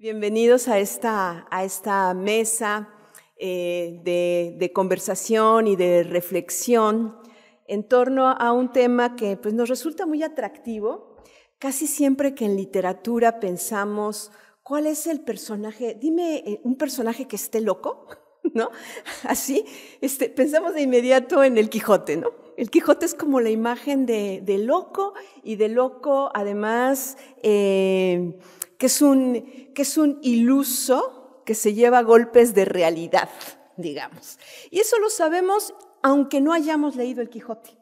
Bienvenidos a esta, a esta mesa eh, de, conversación y de reflexión en torno a un tema que pues, nos resulta muy atractivo. Casi siempre que en literatura pensamos, ¿cuál es el personaje? Dime eh, un personaje que esté loco, ¿no? Así, este, pensamos de inmediato en el Quijote, ¿no? El Quijote es como la imagen de, de loco y de loco además... Eh, que es un, iluso que se lleva golpes de realidad, digamos. Y eso lo sabemos aunque no hayamos leído el Quijote.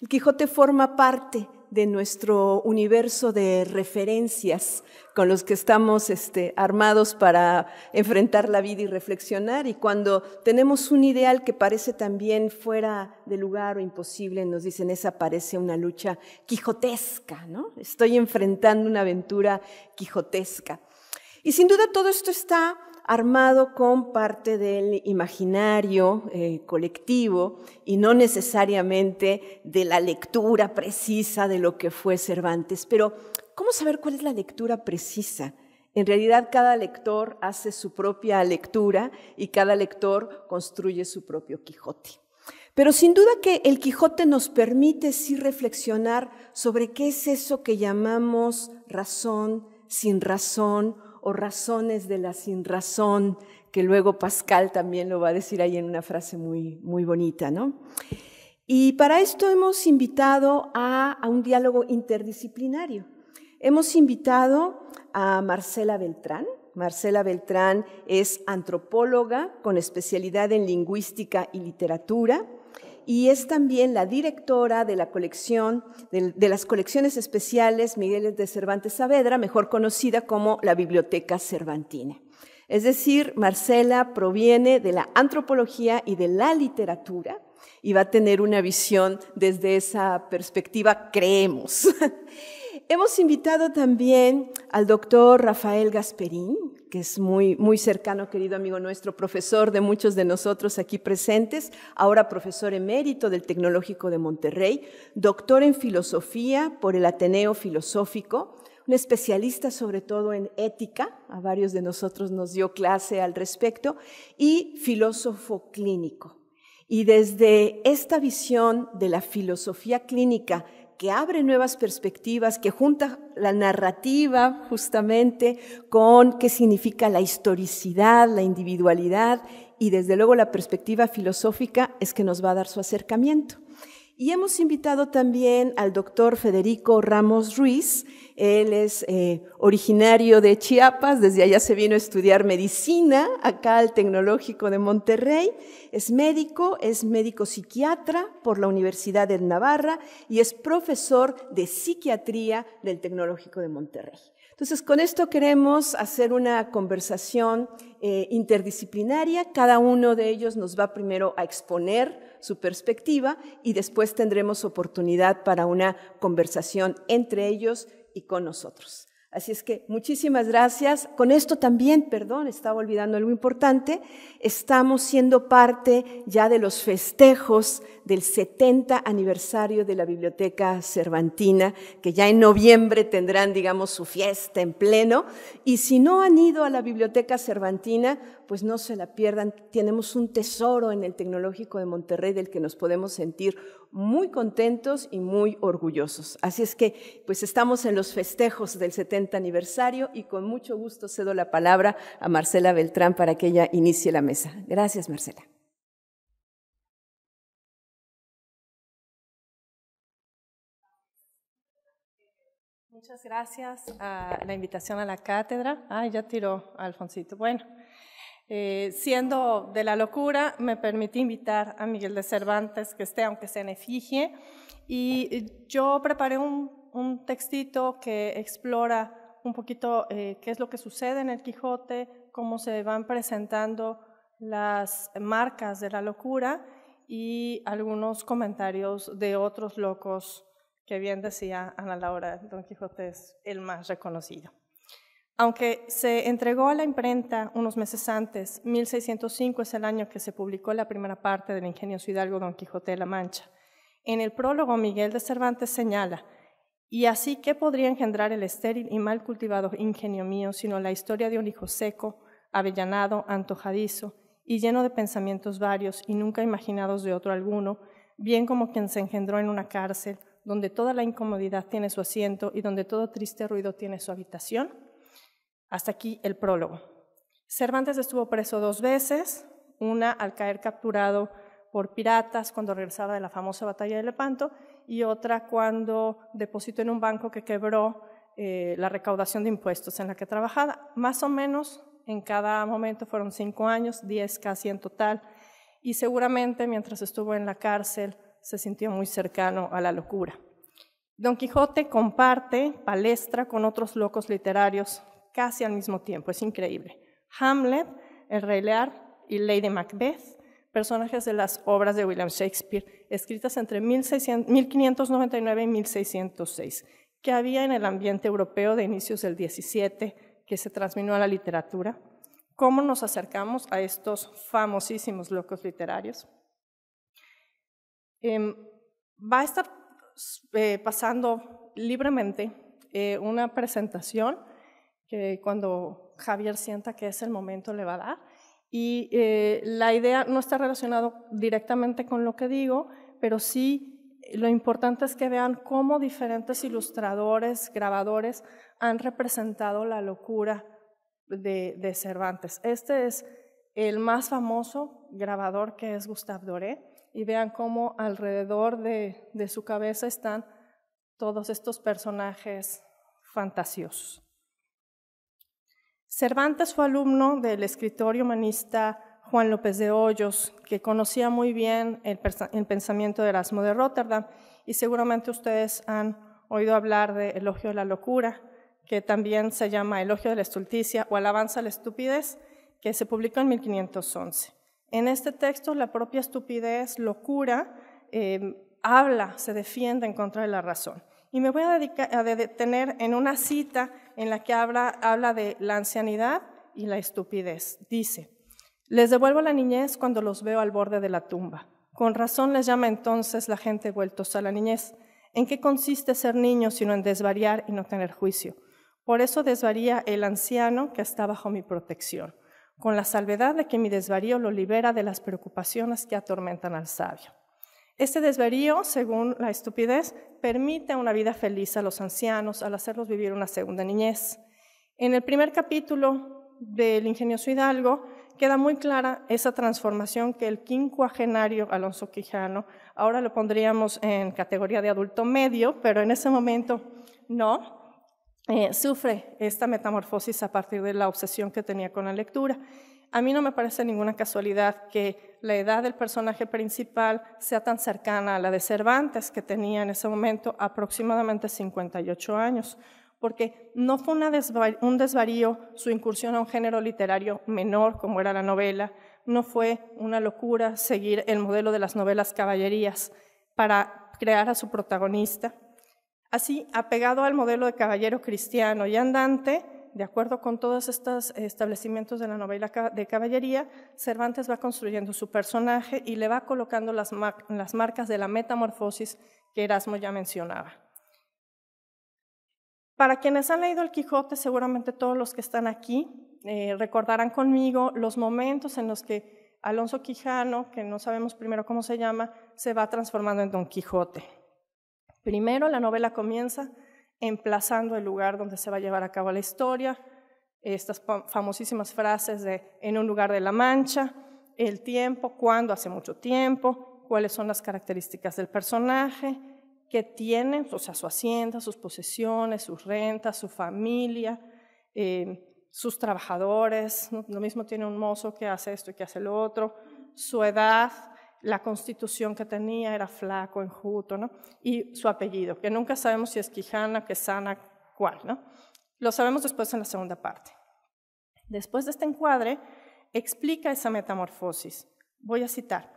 El Quijote forma parte de nuestro universo de referencias con los que estamos este, armados para enfrentar la vida y reflexionar. Y cuando tenemos un ideal que parece también fuera de lugar o imposible, nos dicen, esa parece una lucha quijotesca, ¿no? Estoy enfrentando una aventura quijotesca. Y sin duda todo esto está armado con parte del imaginario eh, colectivo y no necesariamente de la lectura precisa de lo que fue Cervantes. Pero, ¿cómo saber cuál es la lectura precisa? En realidad, cada lector hace su propia lectura y cada lector construye su propio Quijote. Pero sin duda que el Quijote nos permite sí reflexionar sobre qué es eso que llamamos razón, sin razón o razones de la sin razón que luego Pascal también lo va a decir ahí en una frase muy, muy bonita, ¿no? Y para esto hemos invitado a, a un diálogo interdisciplinario. Hemos invitado a Marcela Beltrán. Marcela Beltrán es antropóloga con especialidad en lingüística y literatura y es también la directora de la colección, de, las colecciones especiales Miguel de Cervantes Saavedra, mejor conocida como la Biblioteca Cervantina. Es decir, Marcela proviene de la antropología y de la literatura y va a tener una visión desde esa perspectiva, creemos. Hemos invitado también al doctor Rafael Gasperín, que es muy, muy cercano, querido amigo nuestro, profesor de muchos de nosotros aquí presentes, ahora profesor emérito del Tecnológico de Monterrey, doctor en filosofía por el Ateneo Filosófico, un especialista sobre todo en ética, a varios de nosotros nos dio clase al respecto, y filósofo clínico. Y desde esta visión de la filosofía clínica, que abre nuevas perspectivas, que junta la narrativa justamente con qué significa la historicidad, la individualidad y desde luego la perspectiva filosófica es que nos va a dar su acercamiento. Y hemos invitado también al doctor Federico Ramos Ruiz. Él es eh, originario de Chiapas, desde allá se vino a estudiar medicina, acá al Tecnológico de Monterrey. Es médico, es médico psiquiatra por la Universidad de Navarra y es profesor de psiquiatría del Tecnológico de Monterrey. Entonces, con esto queremos hacer una conversación eh, interdisciplinaria. Cada uno de ellos nos va primero a exponer su perspectiva y después tendremos oportunidad para una conversación entre ellos y con nosotros. Así es que muchísimas gracias. Con esto también, perdón, estaba olvidando algo importante, estamos siendo parte ya de los festejos del 70 aniversario de la Biblioteca Cervantina, que ya en noviembre tendrán, digamos, su fiesta en pleno. Y si no han ido a la Biblioteca Cervantina, pues no se la pierdan. Tenemos un tesoro en el Tecnológico de Monterrey del que nos podemos sentir muy contentos y muy orgullosos. Así es que pues estamos en los festejos del 70 aniversario y con mucho gusto cedo la palabra a Marcela Beltrán para que ella inicie la mesa. Gracias, Marcela. Muchas gracias a la invitación a la cátedra. Ay, ya tiró Alfoncito Bueno, eh, siendo de la locura, me permití invitar a Miguel de Cervantes, que esté aunque se en efigie, y yo preparé un, textito que explora un poquito eh, qué es lo que sucede en el Quijote, cómo se van presentando las marcas de la locura y algunos comentarios de otros locos que bien decía Ana Laura, Don Quijote es el más reconocido. Aunque se entregó a la imprenta unos meses antes, 1605 es el año que se publicó la primera parte del ingenioso hidalgo Don Quijote de la Mancha. En el prólogo, Miguel de Cervantes señala, y así ¿qué podría engendrar el estéril y mal cultivado ingenio mío, sino la historia de un hijo seco, avellanado, antojadizo y lleno de pensamientos varios y nunca imaginados de otro alguno, bien como quien se engendró en una cárcel, donde toda la incomodidad tiene su asiento y donde todo triste ruido tiene su habitación? Hasta aquí el prólogo. Cervantes estuvo preso dos veces, una al caer capturado por piratas cuando regresaba de la famosa batalla de Lepanto y otra cuando depositó en un banco que quebró eh, la recaudación de impuestos en la que trabajaba. Más o menos en cada momento fueron cinco años, diez casi en total, y seguramente mientras estuvo en la cárcel se sintió muy cercano a la locura. Don Quijote comparte palestra con otros locos literarios casi al mismo tiempo, es increíble. Hamlet, El Rey Lear y Lady Macbeth, personajes de las obras de William Shakespeare, escritas entre 1599 y 1606, que había en el ambiente europeo de inicios del 17, que se transminó a la literatura. ¿Cómo nos acercamos a estos famosísimos locos literarios? Em, va a estar eh, pasando libremente eh, una presentación que cuando Javier sienta que es el momento le va a dar. Y eh, la idea no está relacionada directamente con lo que digo, pero sí eh, lo importante es que vean cómo diferentes ilustradores, grabadores han representado la locura de, Cervantes. Este es el más famoso grabador que es Gustave Doré y vean cómo alrededor de su cabeza están todos estos personajes fantasiosos. Cervantes fue alumno del escritor humanista Juan López de Hoyos, que conocía muy bien el, pensamiento de Erasmo de Rotterdam, y seguramente ustedes han oído hablar de Elogio de la Locura, que también se llama Elogio de la Estulticia o Alabanza a la Estupidez, que se publicó en 1511. En este texto, la propia estupidez, locura, eh, habla, se defiende en contra de la razón. Y me voy a, a detener en una cita en la que habla, habla de la ancianidad y la estupidez. Dice, les devuelvo la niñez cuando los veo al borde de la tumba. Con razón les llama entonces la gente vueltos a la niñez. ¿En qué consiste ser niño sino en desvariar y no tener juicio? Por eso desvaría el anciano que está bajo mi protección, con la salvedad de que mi desvarío lo libera de las preocupaciones que atormentan al sabio. Este desvarío, según la estupidez, permite una vida feliz a los ancianos al hacerlos vivir una segunda niñez. En el primer capítulo del ingenioso Hidalgo queda muy clara esa transformación que el quincuagenario Alonso Quijano, ahora lo pondríamos en categoría de adulto medio, pero en ese momento no, eh, sufre esta metamorfosis a partir de la obsesión que tenía con la lectura. A mí no me parece ninguna casualidad que la edad del personaje principal sea tan cercana a la de Cervantes, que tenía en ese momento aproximadamente 58 años, porque no fue un desvarío su incursión a un género literario menor como era la novela, no fue una locura seguir el modelo de las novelas caballerías para crear a su protagonista. Así, apegado al modelo de caballero cristiano y andante, de acuerdo con todos estos establecimientos de la novela de caballería, Cervantes va construyendo su personaje y le va colocando las, marcas de la metamorfosis que Erasmo ya mencionaba. Para quienes han leído El Quijote, seguramente todos los que están aquí eh, recordarán conmigo los momentos en los que Alonso Quijano, que no sabemos primero cómo se llama, se va transformando en Don Quijote. Primero la novela comienza emplazando el lugar donde se va a llevar a cabo la historia, estas famosísimas frases de en un lugar de la mancha, el tiempo, cuándo, hace mucho tiempo, cuáles son las características del personaje, qué tiene, o sea, su hacienda, sus posesiones, sus rentas, su familia, em, sus trabajadores, lo mismo tiene un mozo que hace esto y que hace lo otro, su edad, la constitución que tenía, era flaco, enjuto, ¿no? Y su apellido, que nunca sabemos si es Quijana, Quesana, cuál, ¿no? Lo sabemos después en la segunda parte. Después de este encuadre, explica esa metamorfosis. Voy a citar.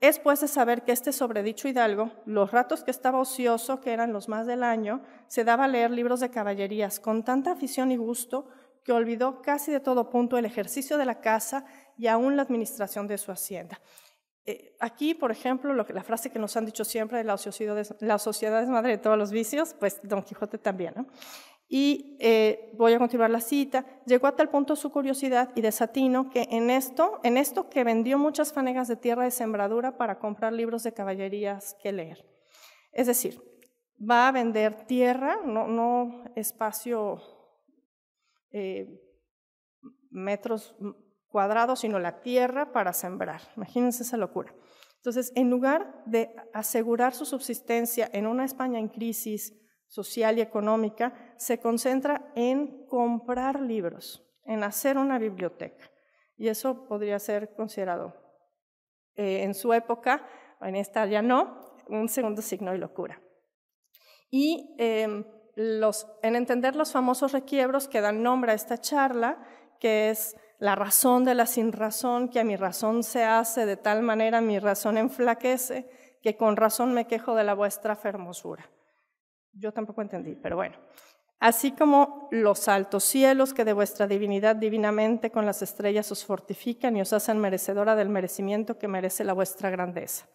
Es pues, de saber que este sobredicho hidalgo, los ratos que estaba ocioso, que eran los más del año, se daba a leer libros de caballerías con tanta afición y gusto que olvidó casi de todo punto el ejercicio de la casa y aún la administración de su hacienda. Eh, aquí, por ejemplo, la frase que nos han dicho siempre de la sociedad, es, la sociedad es madre de todos los vicios, pues Don Quijote también. Y eh, voy a continuar la cita. Llegó a tal punto su curiosidad y desatino que en esto, en esto que vendió muchas fanegas de tierra de sembradura para comprar libros de caballerías que leer. Es decir, va a vender tierra, no, espacio, eh, metros cuadrado, sino la tierra para sembrar. Imagínense esa locura. Entonces, en lugar de asegurar su subsistencia en una España en crisis social y económica, se concentra en comprar libros, en hacer una biblioteca. Y eso podría ser considerado eh, en su época, en esta ya no, un segundo signo de locura. Y em, los, en entender los famosos requiebros que dan nombre a esta charla, que es la razón de la sin razón, que a mi razón se hace de tal manera, mi razón enflaquece, que con razón me quejo de la vuestra fermosura. Yo tampoco entendí, pero bueno. Así como los altos cielos que de vuestra divinidad divinamente con las estrellas os fortifican y os hacen merecedora del merecimiento que merece la vuestra grandeza.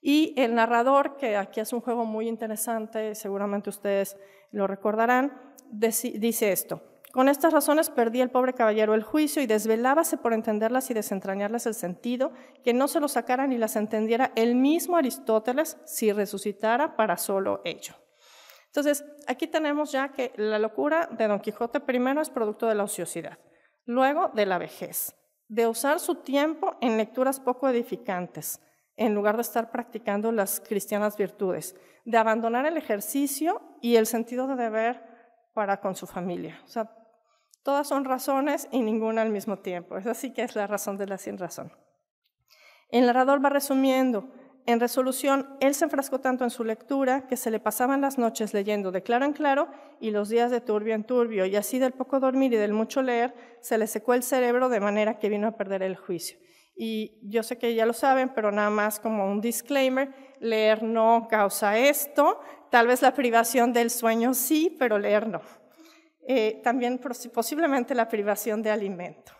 Y el narrador, que aquí es un juego muy interesante, seguramente ustedes lo recordarán, dice esto, con estas razones perdía el pobre caballero el juicio y desvelábase por entenderlas y desentrañarlas el sentido, que no se lo sacara ni las entendiera el mismo Aristóteles si resucitara para solo ello. Entonces, aquí tenemos ya que la locura de Don Quijote primero es producto de la ociosidad, luego de la vejez, de usar su tiempo en lecturas poco edificantes, en lugar de estar practicando las cristianas virtudes, de abandonar el ejercicio y el sentido de deber para con su familia. O Todas son razones y ninguna al mismo tiempo. Esa sí que es la razón de la sin razón. El narrador va resumiendo. En resolución, él se enfrascó tanto en su lectura que se le pasaban las noches leyendo de claro en claro y los días de turbio en turbio, y así del poco dormir y del mucho leer se le secó el cerebro de manera que vino a perder el juicio. Y yo sé que ya lo saben, pero nada más como un disclaimer, leer no causa esto, tal vez la privación del sueño sí, pero leer no. Eh, también posiblemente la privación de alimento.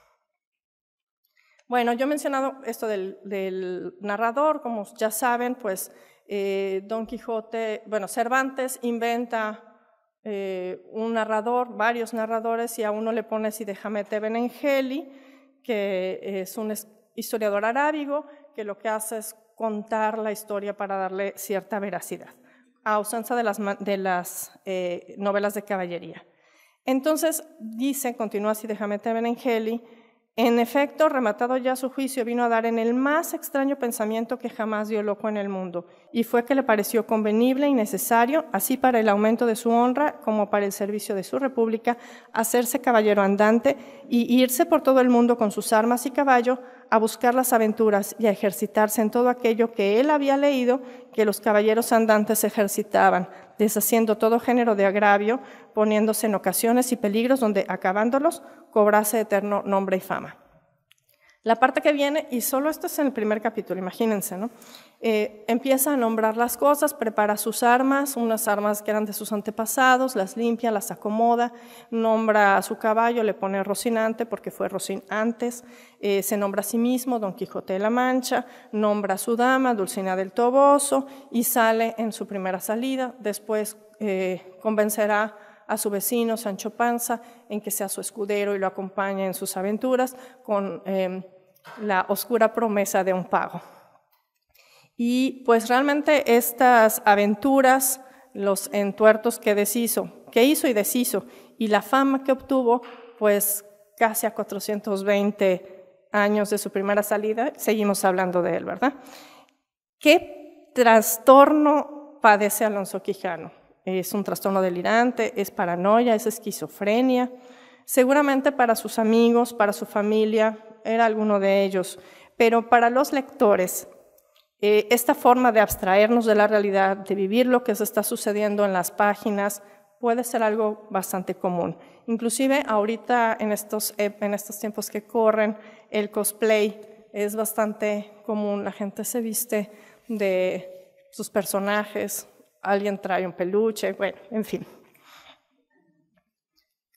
Bueno, yo he mencionado esto del, narrador, como ya saben, pues eh, Don Quijote, bueno, Cervantes inventa eh, un narrador, varios narradores, y a uno le pone en Benengeli, que es un historiador arábigo, que lo que hace es contar la historia para darle cierta veracidad, a ausencia de las, novelas de caballería. Entonces dice, continúa así, déjame Jamete Heli, en efecto, rematado ya su juicio, vino a dar en el más extraño pensamiento que jamás dio loco en el mundo, y fue que le pareció convenible y necesario, así para el aumento de su honra como para el servicio de su república, hacerse caballero andante y irse por todo el mundo con sus armas y caballo a buscar las aventuras y a ejercitarse en todo aquello que él había leído que los caballeros andantes ejercitaban, deshaciendo todo género de agravio, poniéndose en ocasiones y peligros donde, acabándolos, cobrase eterno nombre y fama. La parte que viene, y solo esto es en el primer capítulo, imagínense, ¿no? Eh, empieza a nombrar las cosas, prepara sus armas, unas armas que eran de sus antepasados, las limpia, las acomoda, nombra a su caballo, le pone Rocinante porque fue Rocin antes, eh, se nombra a sí mismo Don Quijote de la Mancha, nombra a su dama Dulcina del Toboso y sale en su primera salida, después eh, convencerá a su vecino Sancho Panza en que sea su escudero y lo acompañe en sus aventuras con la oscura promesa de un pago. Y pues realmente estas aventuras, los entuertos que deshizo, que hizo y deshizo, y la fama que obtuvo, pues casi a 420 años de su primera salida, seguimos hablando de él, ¿verdad? ¿Qué trastorno padece Alonso Quijano? Es un trastorno delirante, es paranoia, es esquizofrenia. Seguramente para sus amigos, para su familia, era alguno de ellos, pero para los lectores eh, esta forma de abstraernos de la realidad, de vivir lo que se está sucediendo en las páginas, puede ser algo bastante común. Inclusive ahorita en estos, e, en estos tiempos que corren, el cosplay es bastante común. La gente se viste de sus personajes, alguien trae un peluche, bueno, en fin.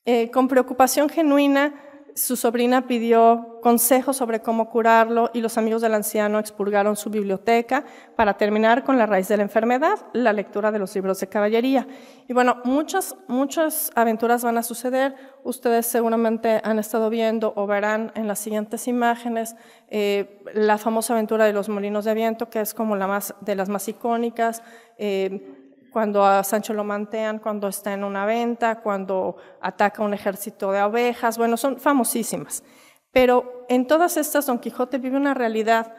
Eh, con preocupación genuina, su sobrina pidió consejos sobre cómo curarlo y los amigos del anciano expurgaron su biblioteca para terminar con la raíz de la enfermedad, la lectura de los libros de caballería. Y bueno, muchas, muchas aventuras van a suceder. Ustedes seguramente han estado viendo o verán en las siguientes imágenes eh, la famosa aventura de los molinos de viento, que es como la más, de las más icónicas. Eh, cuando a Sancho lo mantean, cuando está en una venta, cuando ataca un ejército de ovejas, bueno, son famosísimas. Pero en todas estas, Don Quijote vive una realidad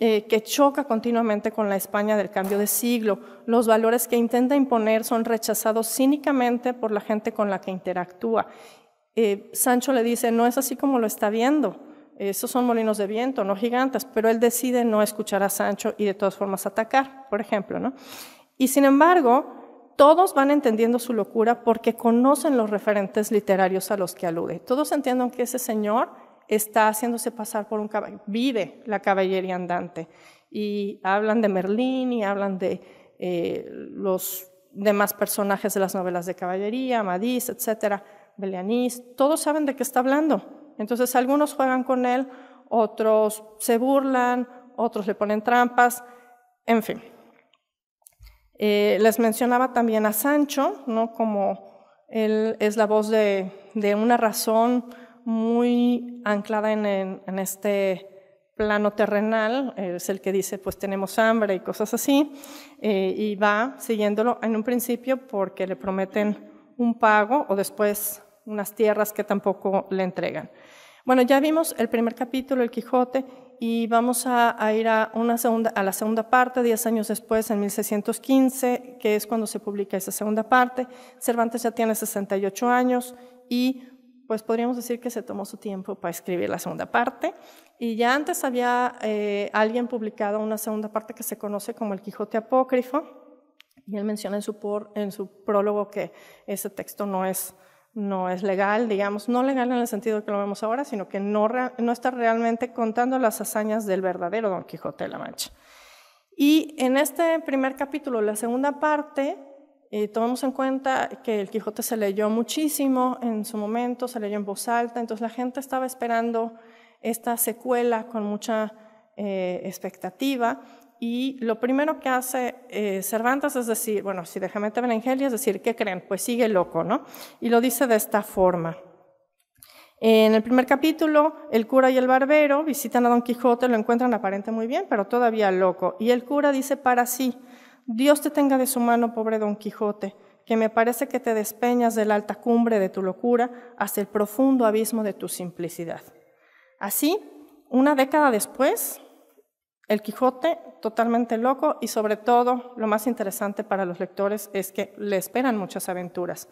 eh, que choca continuamente con la España del cambio de siglo. Los valores que intenta imponer son rechazados cínicamente por la gente con la que interactúa. Eh, Sancho le dice, no es así como lo está viendo, esos son molinos de viento, no gigantes, pero él decide no escuchar a Sancho y de todas formas atacar, por ejemplo. ¿no? Y sin embargo, todos van entendiendo su locura porque conocen los referentes literarios a los que alude. Todos entienden que ese señor está haciéndose pasar por un caballero, vive la caballería andante. Y hablan de Merlín y hablan de eh, los demás personajes de las novelas de caballería, Amadís, etcétera, Belianís, todos saben de qué está hablando. Entonces algunos juegan con él, otros se burlan, otros le ponen trampas, en fin. Eh, les mencionaba también a Sancho, ¿no? como él es la voz de, una razón muy anclada en, este plano terrenal, eh, es el que dice pues tenemos hambre y cosas así, eh, y va siguiéndolo en un principio porque le prometen un pago o después unas tierras que tampoco le entregan. Bueno, ya vimos el primer capítulo, el Quijote, y vamos a, ir a, una segunda, a la segunda parte, diez años después, en 1615, que es cuando se publica esa segunda parte. Cervantes ya tiene 68 años y pues podríamos decir que se tomó su tiempo para escribir la segunda parte. Y ya antes había eh, alguien publicado una segunda parte que se conoce como el Quijote Apócrifo, y él menciona en su, por, en su prólogo que ese texto no es no es legal, digamos, no legal en el sentido que lo vemos ahora, sino que no, está realmente contando las hazañas del verdadero Don Quijote de la Mancha. Y en este primer capítulo, la segunda parte, eh, tomamos en cuenta que el Quijote se leyó muchísimo en su momento, se leyó en voz alta, entonces la gente estaba esperando esta secuela con mucha eh, expectativa y lo primero que hace eh, Cervantes es decir, bueno, si déjame te es decir, ¿qué creen? Pues sigue loco, ¿no? Y lo dice de esta forma. En el primer capítulo, el cura y el barbero visitan a Don Quijote, lo encuentran aparente muy bien, pero todavía loco. Y el cura dice para sí, Dios te tenga de su mano, pobre Don Quijote, que me parece que te despeñas de la alta cumbre de tu locura hasta el profundo abismo de tu simplicidad. Así, una década después, el Quijote, totalmente loco y sobre todo lo más interesante para los lectores es que le esperan muchas aventuras.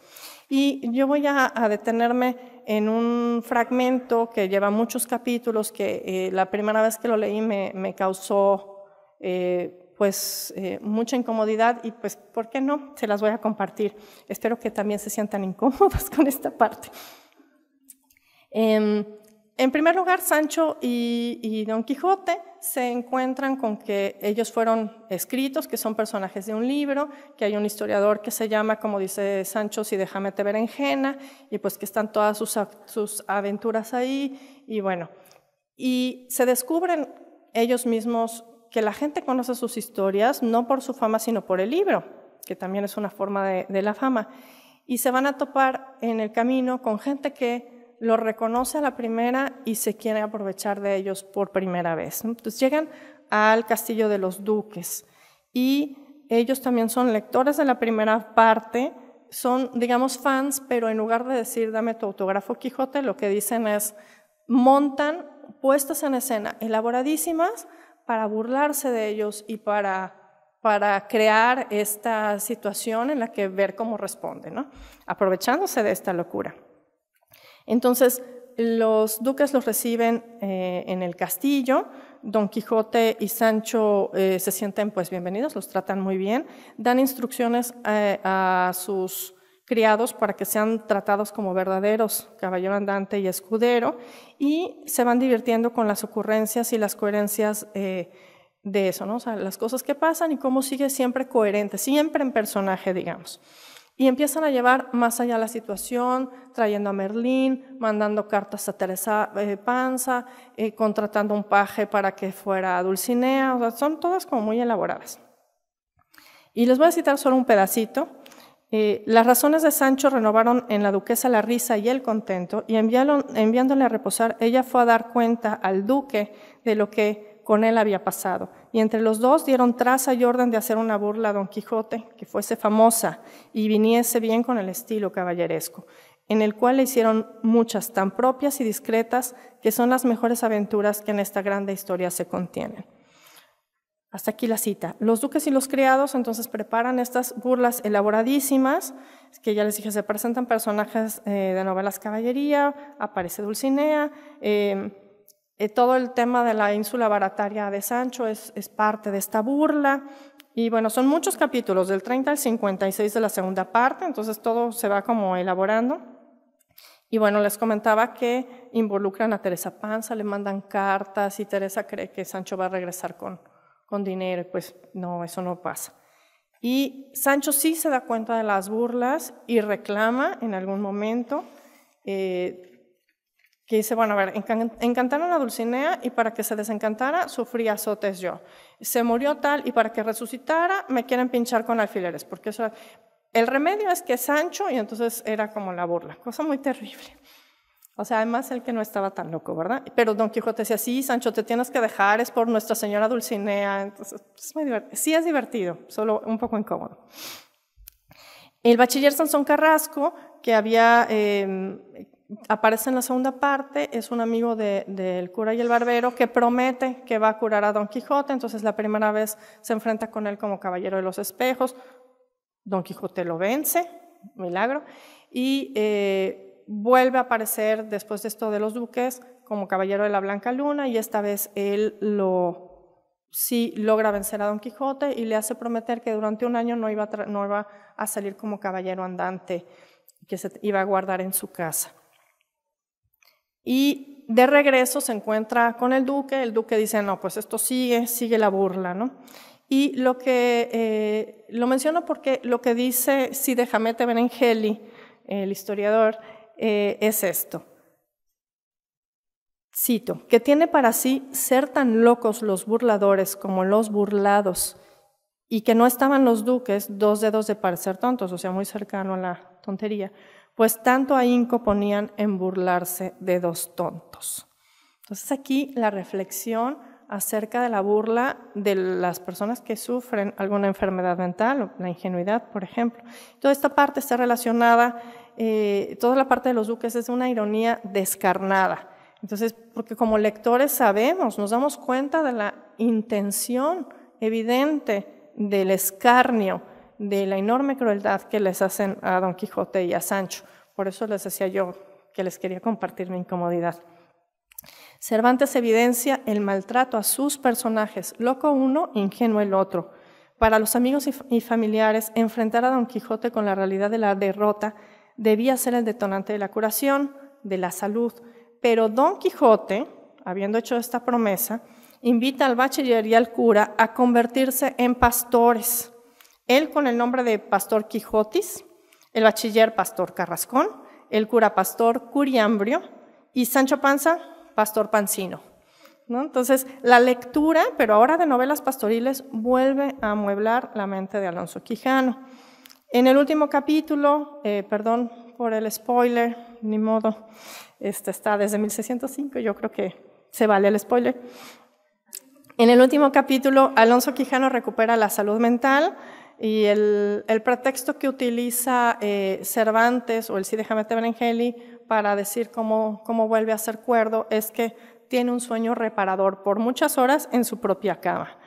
Y yo voy a, detenerme en un fragmento que lleva muchos capítulos que eh, la primera vez que lo leí me, causó eh, pues eh, mucha incomodidad y pues, ¿por qué no? Se las voy a compartir. Espero que también se sientan incómodas con esta parte. Em, en primer lugar, Sancho y, Don Quijote se encuentran con que ellos fueron escritos, que son personajes de un libro, que hay un historiador que se llama, como dice Sancho, si déjame te berenjena, y pues que están todas sus, aventuras ahí, y bueno, y se descubren ellos mismos que la gente conoce sus historias no por su fama, sino por el libro, que también es una forma de la fama, y se van a topar en el camino con gente que lo reconoce a la primera y se quiere aprovechar de ellos por primera vez. Entonces llegan al castillo de los duques y ellos también son lectores de la primera parte, son, digamos, fans, pero en lugar de decir, dame tu autógrafo, Quijote, lo que dicen es, montan puestas en escena elaboradísimas para burlarse de ellos y para crear esta situación en la que ver cómo responden, aprovechándose de esta locura. Entonces, los duques los reciben eh, en el castillo, Don Quijote y Sancho eh, se sienten pues bienvenidos, los tratan muy bien, dan instrucciones eh, a, sus criados para que sean tratados como verdaderos caballero andante y escudero y se van divirtiendo con las ocurrencias y las coherencias de eso, ¿no? las cosas que pasan y cómo sigue siempre coherente, siempre en personaje, digamos y empiezan a llevar más allá la situación, trayendo a Merlín, mandando cartas a Teresa eh, Panza, eh, contratando un paje para que fuera Dulcinea, o sea, son todas como muy elaboradas. Y les voy a citar solo un pedacito. Eh, las razones de Sancho renovaron en la duquesa la risa y el contento, y enviándole a reposar, ella fue a dar cuenta al duque de lo que con él había pasado. Y entre los dos dieron traza y orden de hacer una burla a Don Quijote, que fuese famosa y viniese bien con el estilo caballeresco, en el cual le hicieron muchas tan propias y discretas que son las mejores aventuras que en esta grande historia se contienen. Hasta aquí la cita. Los duques y los criados entonces preparan estas burlas elaboradísimas, que ya les dije, se presentan personajes eh, de novelas caballería, aparece Dulcinea. Eh, eh, todo el tema de la ínsula barataria de Sancho es, parte de esta burla. Y bueno, son muchos capítulos, del 30 al 56 de la segunda parte, entonces todo se va como elaborando. Y bueno, les comentaba que involucran a Teresa Panza, le mandan cartas y Teresa cree que Sancho va a regresar con, con dinero pues no, eso no pasa. Y Sancho sí se da cuenta de las burlas y reclama en algún momento. Eh, que dice, bueno, a ver, encantaron a Dulcinea y para que se desencantara sufrí azotes yo. Se murió tal y para que resucitara me quieren pinchar con alfileres, porque eso, el remedio es que Sancho, y entonces era como la burla, cosa muy terrible. O sea, además el que no estaba tan loco, ¿verdad? Pero Don Quijote decía, sí, Sancho, te tienes que dejar, es por Nuestra Señora Dulcinea. Entonces, pues, es sí es divertido, solo un poco incómodo. El bachiller Sansón Carrasco, que había, em, aparece en la segunda parte, es un amigo del cura y el barbero que promete que va a curar a Don Quijote, entonces la primera vez se enfrenta con él como caballero de los espejos, Don Quijote lo vence, milagro, y eh, vuelve a aparecer después de esto de los duques como caballero de la Blanca Luna y esta vez él lo sí logra vencer a Don Quijote y le hace prometer que durante un año no iba a, no iba a salir como caballero andante, que se iba a guardar en su casa. Y de regreso se encuentra con el duque, el duque dice, no, pues esto sigue, sigue la burla, ¿no? Y lo que, eh, lo menciono porque lo que dice Side Hamete Benengeli, el historiador, eh, es esto. Cito, que tiene para sí ser tan locos los burladores como los burlados, y que no estaban los duques dos dedos de parecer tontos, o sea, muy cercano a la tontería, pues tanto ahínco ponían en burlarse de dos tontos. Entonces aquí la reflexión acerca de la burla de las personas que sufren alguna enfermedad mental, la ingenuidad, por ejemplo. Toda esta parte está relacionada, eh, toda la parte de los duques es una ironía descarnada. Entonces, porque como lectores sabemos, nos damos cuenta de la intención evidente del escarnio, de la enorme crueldad que les hacen a Don Quijote y a Sancho. Por eso les decía yo que les quería compartir mi incomodidad. Cervantes evidencia el maltrato a sus personajes, loco uno, ingenuo el otro. Para los amigos y familiares, enfrentar a Don Quijote con la realidad de la derrota debía ser el detonante de la curación, de la salud. Pero Don Quijote, habiendo hecho esta promesa, invita al bachiller y al cura a convertirse en pastores él con el nombre de Pastor Quijotis, el bachiller Pastor Carrascón, el cura Pastor Curiambrio y Sancho Panza, Pastor Pancino. Entonces, la lectura, pero ahora de novelas pastoriles, vuelve a amueblar la mente de Alonso Quijano. En el último capítulo, eh, perdón por el spoiler, ni modo, este está desde 1605, yo creo que se vale el spoiler. En el último capítulo, Alonso Quijano recupera la salud mental, y el, pretexto que utiliza eh, Cervantes o el déjame Hamete Berengeli para decir cómo, cómo vuelve a ser cuerdo es que tiene un sueño reparador por muchas horas en su propia cama.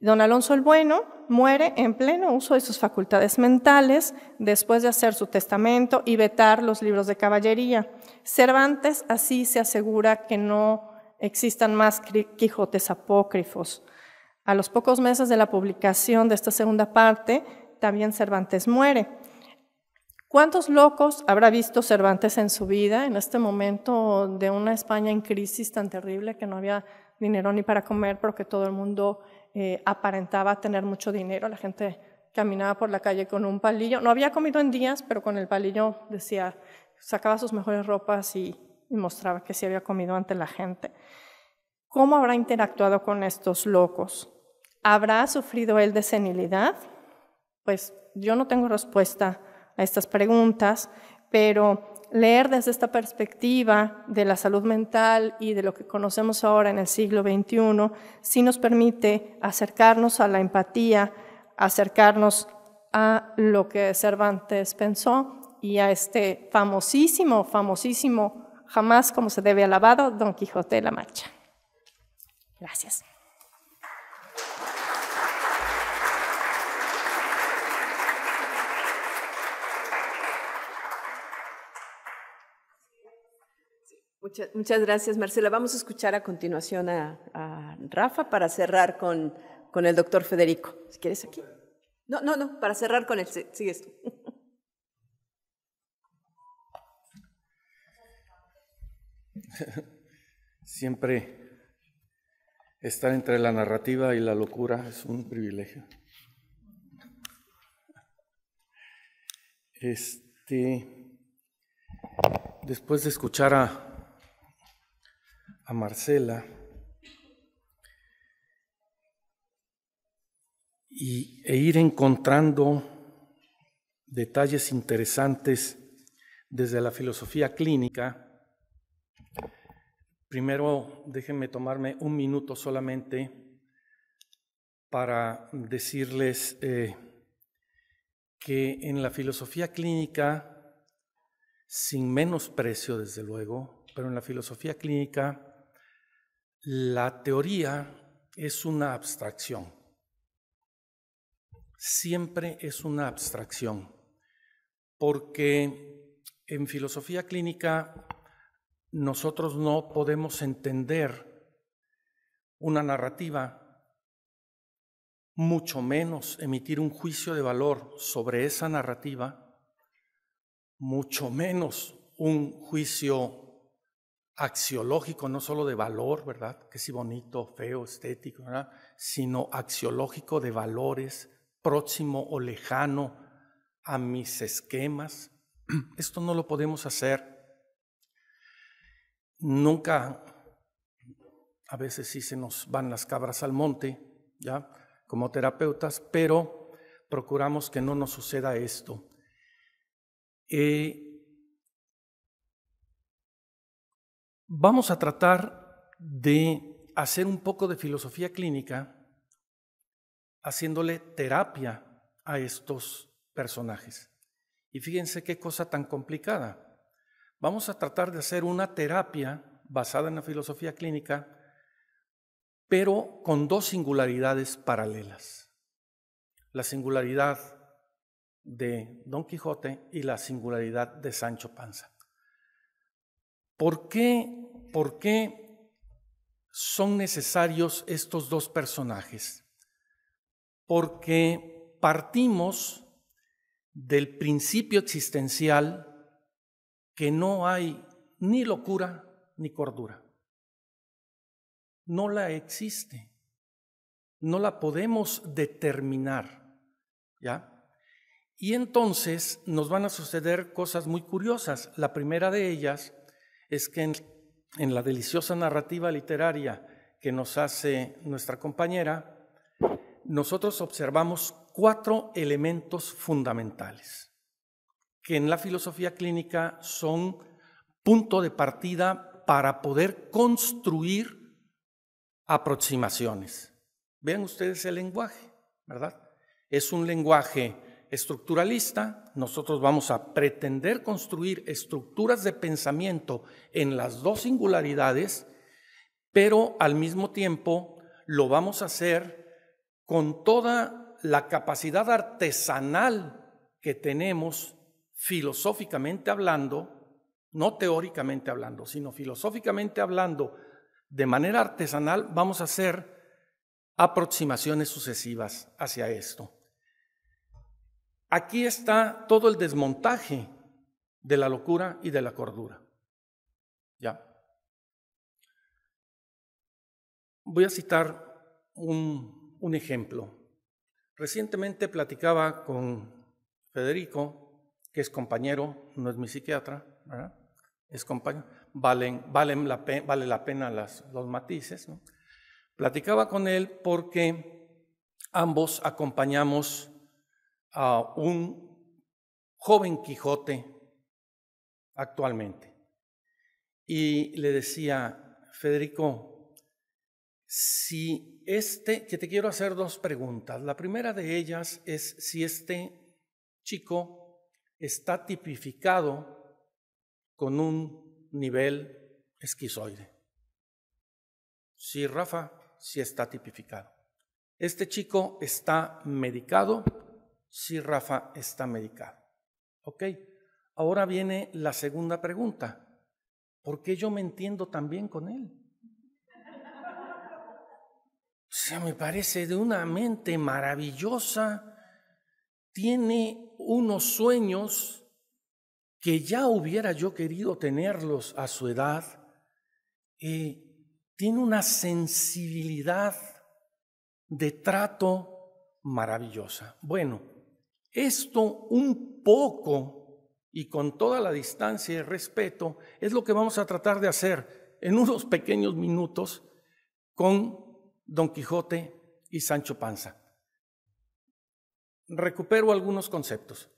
Don Alonso el Bueno muere en pleno uso de sus facultades mentales después de hacer su testamento y vetar los libros de caballería. Cervantes así se asegura que no existan más Quijotes apócrifos. A los pocos meses de la publicación de esta segunda parte, también Cervantes muere. ¿Cuántos locos habrá visto Cervantes en su vida en este momento de una España en crisis tan terrible que no había dinero ni para comer, porque todo el mundo eh, aparentaba tener mucho dinero? La gente caminaba por la calle con un palillo. No había comido en días, pero con el palillo decía, sacaba sus mejores ropas y mostraba que sí había comido ante la gente. ¿Cómo habrá interactuado con estos locos? ¿Habrá sufrido él de senilidad? Pues yo no tengo respuesta a estas preguntas, pero leer desde esta perspectiva de la salud mental y de lo que conocemos ahora en el siglo XXI, sí nos permite acercarnos a la empatía, acercarnos a lo que Cervantes pensó y a este famosísimo, famosísimo, jamás como se debe alabado, Don Quijote de la Mancha. Gracias. Muchas, gracias, Marcela. Vamos a escuchar a continuación a, Rafa para cerrar con, con, el doctor Federico. Si quieres aquí. No, no, no, para cerrar con él. Sigues tú. Siempre Estar entre la narrativa y la locura es un privilegio. Este, después de escuchar a, Marcela e ir encontrando detalles interesantes desde la filosofía clínica, Primero, déjenme tomarme un minuto solamente para decirles eh, que en la filosofía clínica, sin menosprecio desde luego, pero en la filosofía clínica, la teoría es una abstracción. Siempre es una abstracción, porque en filosofía clínica nosotros no podemos entender una narrativa, mucho menos emitir un juicio de valor sobre esa narrativa, mucho menos un juicio axiológico, no solo de valor, ¿verdad? Que si bonito, feo, estético, ¿verdad? Sino axiológico de valores, próximo o lejano a mis esquemas. Esto no lo podemos hacer nunca, a veces sí se nos van las cabras al monte, ¿ya? Como terapeutas, pero procuramos que no nos suceda esto. Eh, vamos a tratar de hacer un poco de filosofía clínica haciéndole terapia a estos personajes. Y fíjense qué cosa tan complicada. Vamos a tratar de hacer una terapia basada en la filosofía clínica, pero con dos singularidades paralelas. La singularidad de Don Quijote y la singularidad de Sancho Panza. ¿Por qué, por qué son necesarios estos dos personajes? Porque partimos del principio existencial que no hay ni locura ni cordura. No la existe. No la podemos determinar. ¿Ya? Y entonces nos van a suceder cosas muy curiosas. La primera de ellas es que en, en la deliciosa narrativa literaria que nos hace nuestra compañera, nosotros observamos cuatro elementos fundamentales que en la filosofía clínica son punto de partida para poder construir aproximaciones. Vean ustedes el lenguaje, ¿verdad? Es un lenguaje estructuralista, nosotros vamos a pretender construir estructuras de pensamiento en las dos singularidades, pero al mismo tiempo lo vamos a hacer con toda la capacidad artesanal que tenemos filosóficamente hablando, no teóricamente hablando, sino filosóficamente hablando, de manera artesanal, vamos a hacer aproximaciones sucesivas hacia esto. Aquí está todo el desmontaje de la locura y de la cordura. ¿Ya? Voy a citar un, un ejemplo. Recientemente platicaba con Federico que es compañero, no es mi psiquiatra, es compañero, valen, la vale la pena los matices. Platicaba con él porque ambos acompañamos a un joven Quijote actualmente. Y le decía, Federico, si este, que te quiero hacer dos preguntas. La primera de ellas es si este chico está tipificado con un nivel esquizoide. Sí, Rafa, sí está tipificado. Este chico está medicado, sí, Rafa está medicado. ¿Ok? Ahora viene la segunda pregunta. ¿Por qué yo me entiendo tan bien con él? O sea, me parece de una mente maravillosa, tiene unos sueños que ya hubiera yo querido tenerlos a su edad, y eh, tiene una sensibilidad de trato maravillosa. Bueno, esto un poco y con toda la distancia y respeto es lo que vamos a tratar de hacer en unos pequeños minutos con Don Quijote y Sancho Panza recupero algunos conceptos.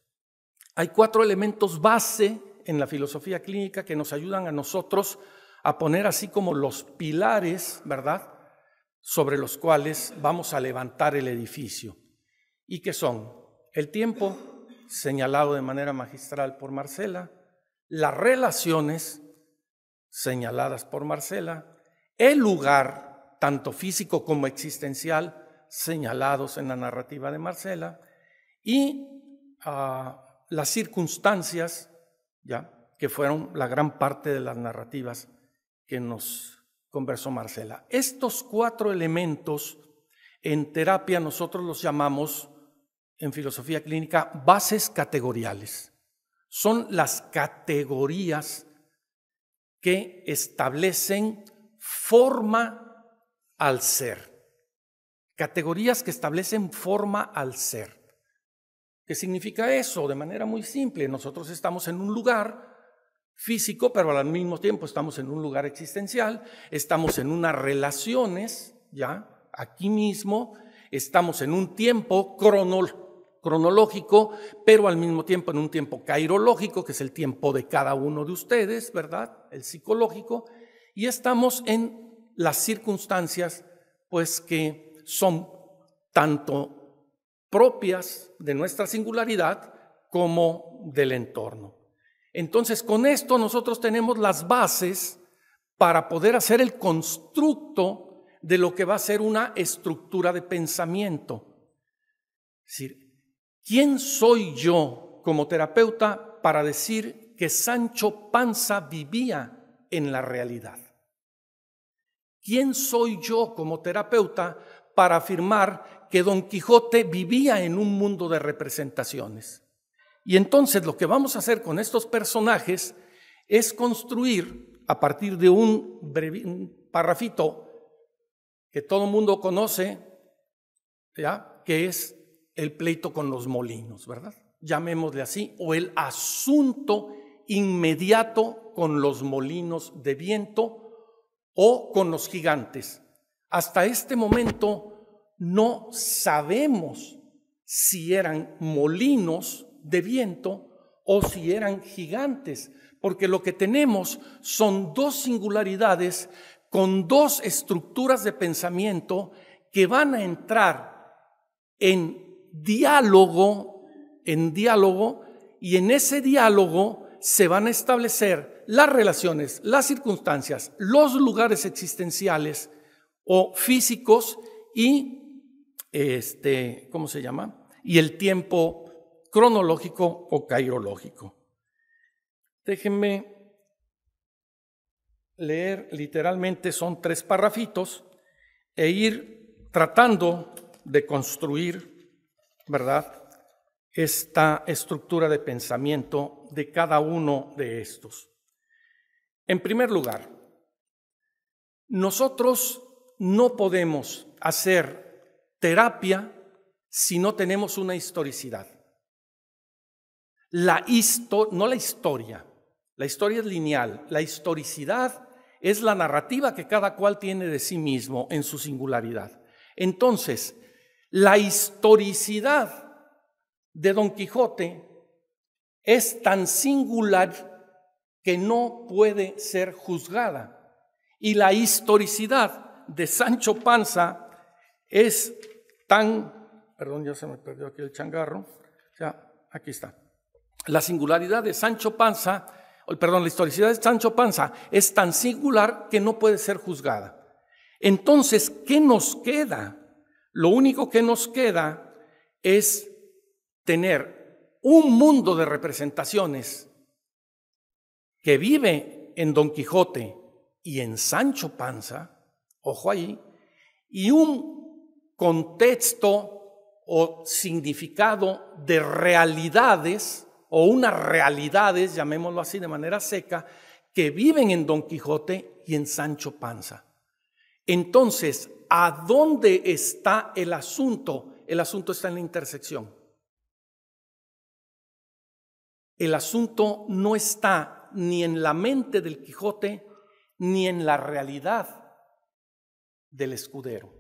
Hay cuatro elementos base en la filosofía clínica que nos ayudan a nosotros a poner así como los pilares, ¿verdad?, sobre los cuales vamos a levantar el edificio. ¿Y que son? El tiempo, señalado de manera magistral por Marcela, las relaciones, señaladas por Marcela, el lugar, tanto físico como existencial, señalados en la narrativa de Marcela, y ah, las circunstancias, ya, que fueron la gran parte de las narrativas que nos conversó Marcela. Estos cuatro elementos en terapia nosotros los llamamos en filosofía clínica bases categoriales. Son las categorías que establecen forma al ser. Categorías que establecen forma al ser. ¿Qué significa eso? De manera muy simple, nosotros estamos en un lugar físico, pero al mismo tiempo estamos en un lugar existencial, estamos en unas relaciones, ¿ya? Aquí mismo, estamos en un tiempo cronológico pero al mismo tiempo en un tiempo cairológico, que es el tiempo de cada uno de ustedes, ¿verdad? El psicológico, y estamos en las circunstancias, pues que son tanto propias de nuestra singularidad como del entorno. Entonces, con esto nosotros tenemos las bases para poder hacer el constructo de lo que va a ser una estructura de pensamiento. Es decir, ¿quién soy yo como terapeuta para decir que Sancho Panza vivía en la realidad? ¿Quién soy yo como terapeuta para afirmar que Don Quijote vivía en un mundo de representaciones. Y entonces lo que vamos a hacer con estos personajes es construir a partir de un, parrafito que todo el mundo conoce, ¿ya? que es el pleito con los molinos, ¿verdad? Llamémosle así, o el asunto inmediato con los molinos de viento o con los gigantes. Hasta este momento no sabemos si eran molinos de viento o si eran gigantes, porque lo que tenemos son dos singularidades con dos estructuras de pensamiento que van a entrar en diálogo, en diálogo, y en ese diálogo se van a establecer las relaciones, las circunstancias, los lugares existenciales o físicos y este, ¿cómo se llama? Y el tiempo cronológico o cairológico. Déjenme leer literalmente, son tres parrafitos, e ir tratando de construir, ¿verdad? Esta estructura de pensamiento de cada uno de estos. En primer lugar, nosotros no podemos hacer terapia si no tenemos una historicidad. La histo no la historia, la historia es lineal, la historicidad es la narrativa que cada cual tiene de sí mismo en su singularidad. Entonces, la historicidad de Don Quijote es tan singular que no puede ser juzgada. Y la historicidad de Sancho Panza es tan, perdón, ya se me perdió aquí el changarro, ya, aquí está. La singularidad de Sancho Panza, perdón, la historicidad de Sancho Panza es tan singular que no puede ser juzgada. Entonces, ¿qué nos queda? Lo único que nos queda es tener un mundo de representaciones que vive en Don Quijote y en Sancho Panza, ojo ahí, y un contexto o significado de realidades o unas realidades, llamémoslo así de manera seca, que viven en Don Quijote y en Sancho Panza. Entonces, ¿a dónde está el asunto? El asunto está en la intersección. El asunto no está ni en la mente del Quijote ni en la realidad del escudero.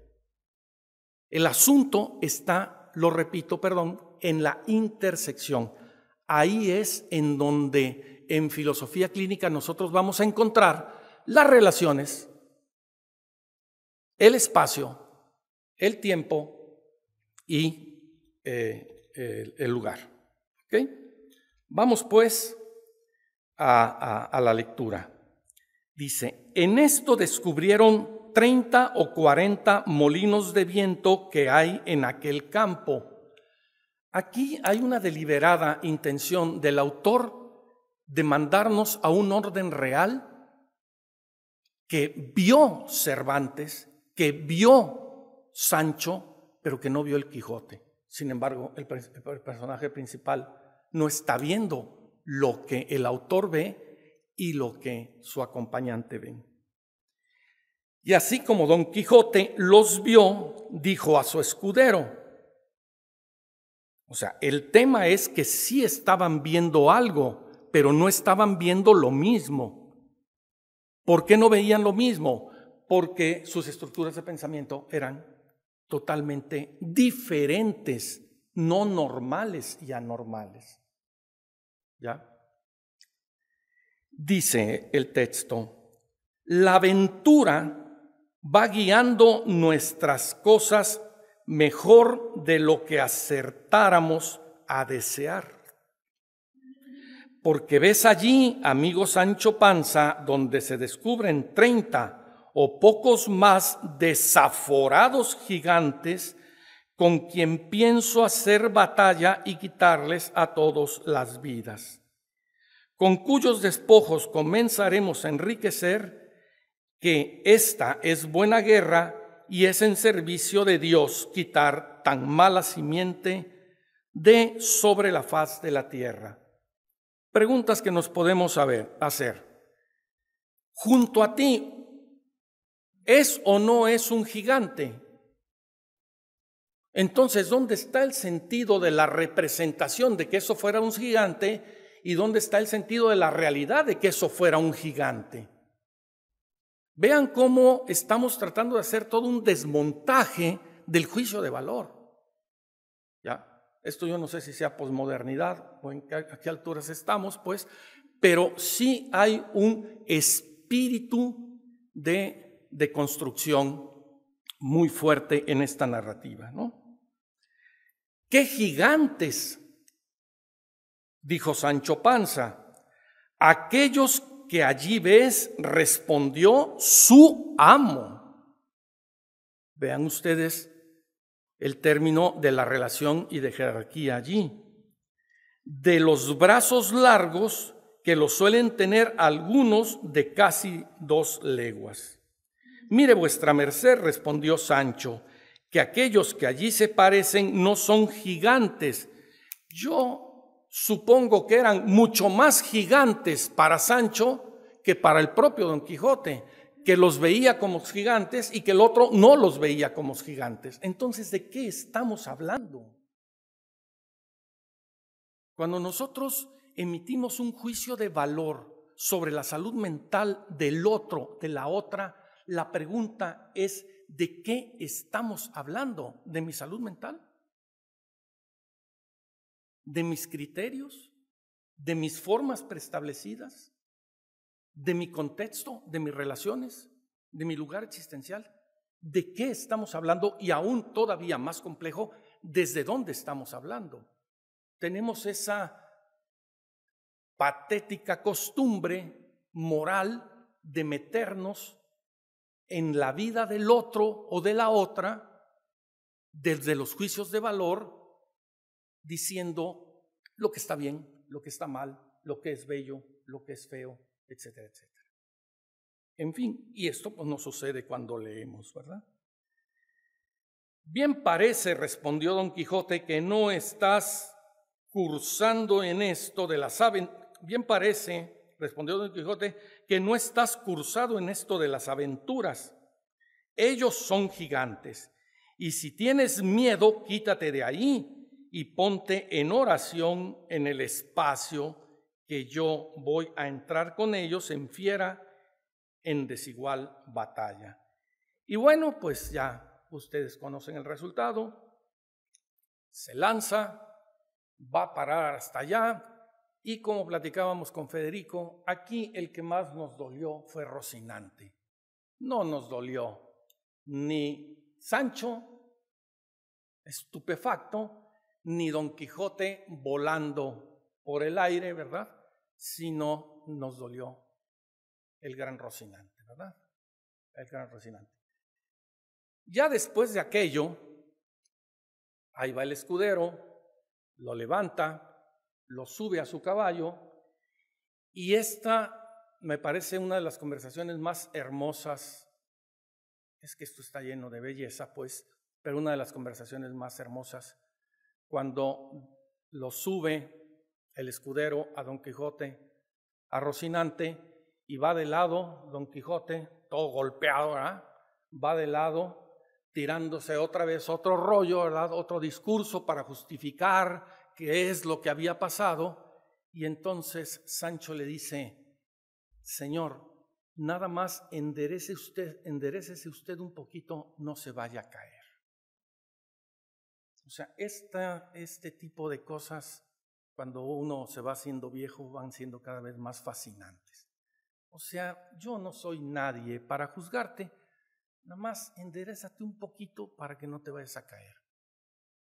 El asunto está, lo repito, perdón, en la intersección. Ahí es en donde en filosofía clínica nosotros vamos a encontrar las relaciones, el espacio, el tiempo y eh, el, lugar. Vamos pues a la lectura. Dice, en esto descubrieron 30 o 40 molinos de viento que hay en aquel campo. Aquí hay una deliberada intención del autor de mandarnos a un orden real que vio Cervantes, que vio Sancho, pero que no vio el Quijote. Sin embargo, el, el personaje principal no está viendo lo que el autor ve y lo que su acompañante ve. Y así como don Quijote los vio, dijo a su escudero. O sea, el tema es que sí estaban viendo algo, pero no estaban viendo lo mismo. ¿Por qué no veían lo mismo? Porque sus estructuras de pensamiento eran totalmente diferentes, no normales y anormales. ¿Ya? Dice el texto, la aventura va guiando nuestras cosas mejor de lo que acertáramos a desear. Porque ves allí, amigo Sancho Panza, donde se descubren 30 o pocos más desaforados gigantes con quien pienso hacer batalla y quitarles a todos las vidas, con cuyos despojos comenzaremos a enriquecer que esta es buena guerra y es en servicio de Dios quitar tan mala simiente de sobre la faz de la tierra. Preguntas que nos podemos hacer. Junto a ti, ¿es o no es un gigante? Entonces, ¿dónde está el sentido de la representación de que eso fuera un gigante y dónde está el sentido de la realidad de que eso fuera un gigante? Vean cómo estamos tratando de hacer todo un desmontaje del juicio de valor. ¿Ya? Esto yo no sé si sea posmodernidad o en qué, alturas estamos, pues, pero sí hay un espíritu de, de construcción muy fuerte en esta narrativa, ¿no? ¡Qué gigantes! dijo Sancho Panza, aquellos que allí ves respondió su amo. Vean ustedes el término de la relación y de jerarquía allí. De los brazos largos que los suelen tener algunos de casi dos leguas. Mire vuestra merced, respondió Sancho, que aquellos que allí se parecen no son gigantes. Yo supongo que eran mucho más gigantes para Sancho que para el propio Don Quijote, que los veía como gigantes y que el otro no los veía como gigantes. Entonces, ¿de qué estamos hablando? Cuando nosotros emitimos un juicio de valor sobre la salud mental del otro, de la otra, la pregunta es, ¿de qué estamos hablando? ¿De mi salud mental? de mis criterios, de mis formas preestablecidas, de mi contexto, de mis relaciones, de mi lugar existencial. ¿De qué estamos hablando? Y aún todavía más complejo, ¿desde dónde estamos hablando? Tenemos esa patética costumbre moral de meternos en la vida del otro o de la otra desde los juicios de valor diciendo lo que está bien, lo que está mal, lo que es bello, lo que es feo, etcétera, etcétera. En fin, y esto pues no sucede cuando leemos, ¿verdad? Bien parece, respondió don Quijote, que no estás cursando en esto de las aventuras. Bien parece, respondió don Quijote, que no estás cursado en esto de las aventuras. Ellos son gigantes. Y si tienes miedo, quítate de ahí, y ponte en oración en el espacio que yo voy a entrar con ellos en fiera, en desigual batalla. Y bueno, pues ya ustedes conocen el resultado. Se lanza, va a parar hasta allá, y como platicábamos con Federico, aquí el que más nos dolió fue Rocinante. No nos dolió ni Sancho, estupefacto, ni Don Quijote volando por el aire, ¿verdad? Sino nos dolió el gran Rocinante, ¿verdad? El gran Rocinante. Ya después de aquello, ahí va el escudero, lo levanta, lo sube a su caballo y esta me parece una de las conversaciones más hermosas. Es que esto está lleno de belleza, pues, pero una de las conversaciones más hermosas cuando lo sube el escudero a Don Quijote, a Rocinante, y va de lado Don Quijote, todo golpeado, va de lado tirándose otra vez otro rollo, otro discurso para justificar qué es lo que había pasado. Y entonces Sancho le dice, Señor, nada más enderece usted, enderecese usted un poquito, no se vaya a caer. O sea, esta, este tipo de cosas, cuando uno se va haciendo viejo, van siendo cada vez más fascinantes. O sea, yo no soy nadie para juzgarte, nada más enderezate un poquito para que no te vayas a caer.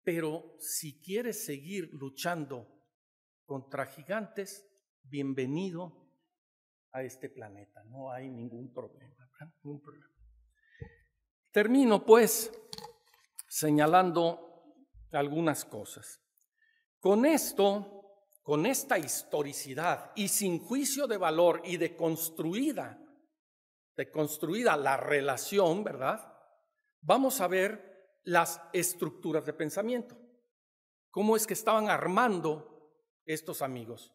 Pero si quieres seguir luchando contra gigantes, bienvenido a este planeta, no hay ningún problema. Termino pues señalando algunas cosas. Con esto, con esta historicidad y sin juicio de valor y de construida, de construida la relación, ¿verdad? Vamos a ver las estructuras de pensamiento. ¿Cómo es que estaban armando estos amigos?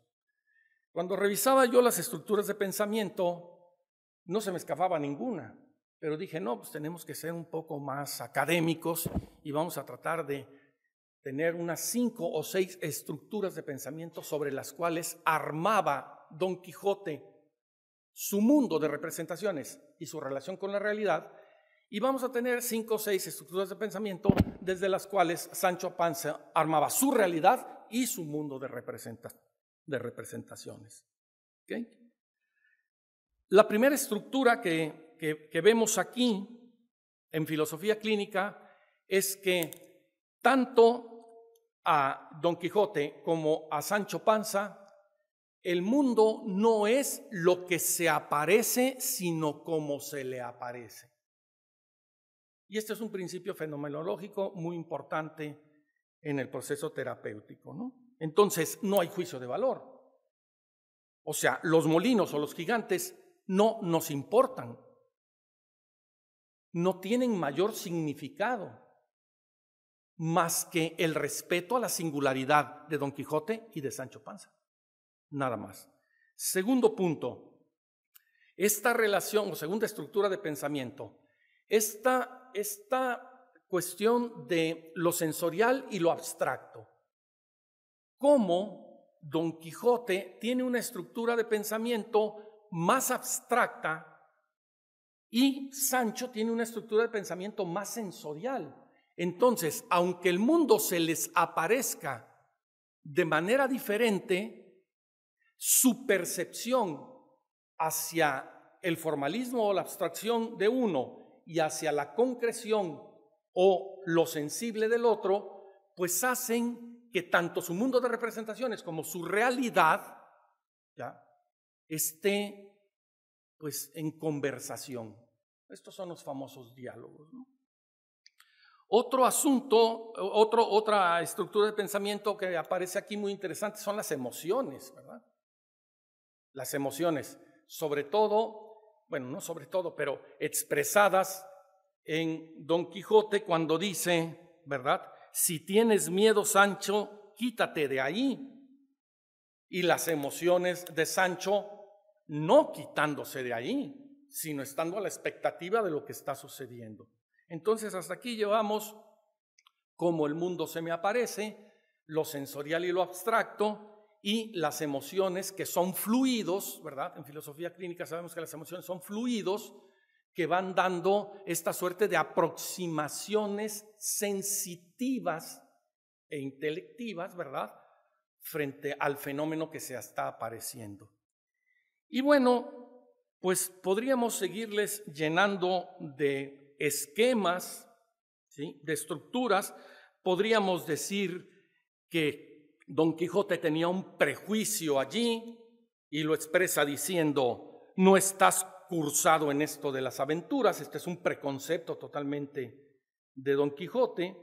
Cuando revisaba yo las estructuras de pensamiento, no se me escapaba ninguna, pero dije, no, pues tenemos que ser un poco más académicos y vamos a tratar de tener unas cinco o seis estructuras de pensamiento sobre las cuales armaba Don Quijote su mundo de representaciones y su relación con la realidad, y vamos a tener cinco o seis estructuras de pensamiento desde las cuales Sancho Panza armaba su realidad y su mundo de, de representaciones. La primera estructura que, que vemos aquí en filosofía clínica es que tanto a Don Quijote como a Sancho Panza, el mundo no es lo que se aparece, sino como se le aparece. Y este es un principio fenomenológico muy importante en el proceso terapéutico. Entonces, no hay juicio de valor. O sea, los molinos o los gigantes no nos importan. No tienen mayor significado más que el respeto a la singularidad de Don Quijote y de Sancho Panza. Nada más. Segundo punto, esta relación o segunda estructura de pensamiento, esta, esta cuestión de lo sensorial y lo abstracto. ¿Cómo Don Quijote tiene una estructura de pensamiento más abstracta y Sancho tiene una estructura de pensamiento más sensorial? Entonces, aunque el mundo se les aparezca de manera diferente, su percepción hacia el formalismo o la abstracción de uno y hacia la concreción o lo sensible del otro, pues hacen que tanto su mundo de representaciones como su realidad esté pues en conversación. Estos son los famosos diálogos. ¿no? Otro asunto, otra estructura de pensamiento que aparece aquí muy interesante son las emociones, ¿verdad? Las emociones, sobre todo, bueno, no sobre todo, pero expresadas en Don Quijote cuando dice, ¿verdad? Si tienes miedo, Sancho, quítate de ahí. Y las emociones de Sancho no quitándose de ahí, sino estando a la expectativa de lo que está sucediendo. Entonces hasta aquí llevamos cómo el mundo se me aparece, lo sensorial y lo abstracto, y las emociones que son fluidos, ¿verdad? En filosofía clínica sabemos que las emociones son fluidos que van dando esta suerte de aproximaciones sensitivas e intelectivas, ¿verdad? Frente al fenómeno que se está apareciendo. Y bueno, pues podríamos seguirles llenando de esquemas, ¿sí? de estructuras, podríamos decir que Don Quijote tenía un prejuicio allí y lo expresa diciendo, no estás cursado en esto de las aventuras, este es un preconcepto totalmente de Don Quijote,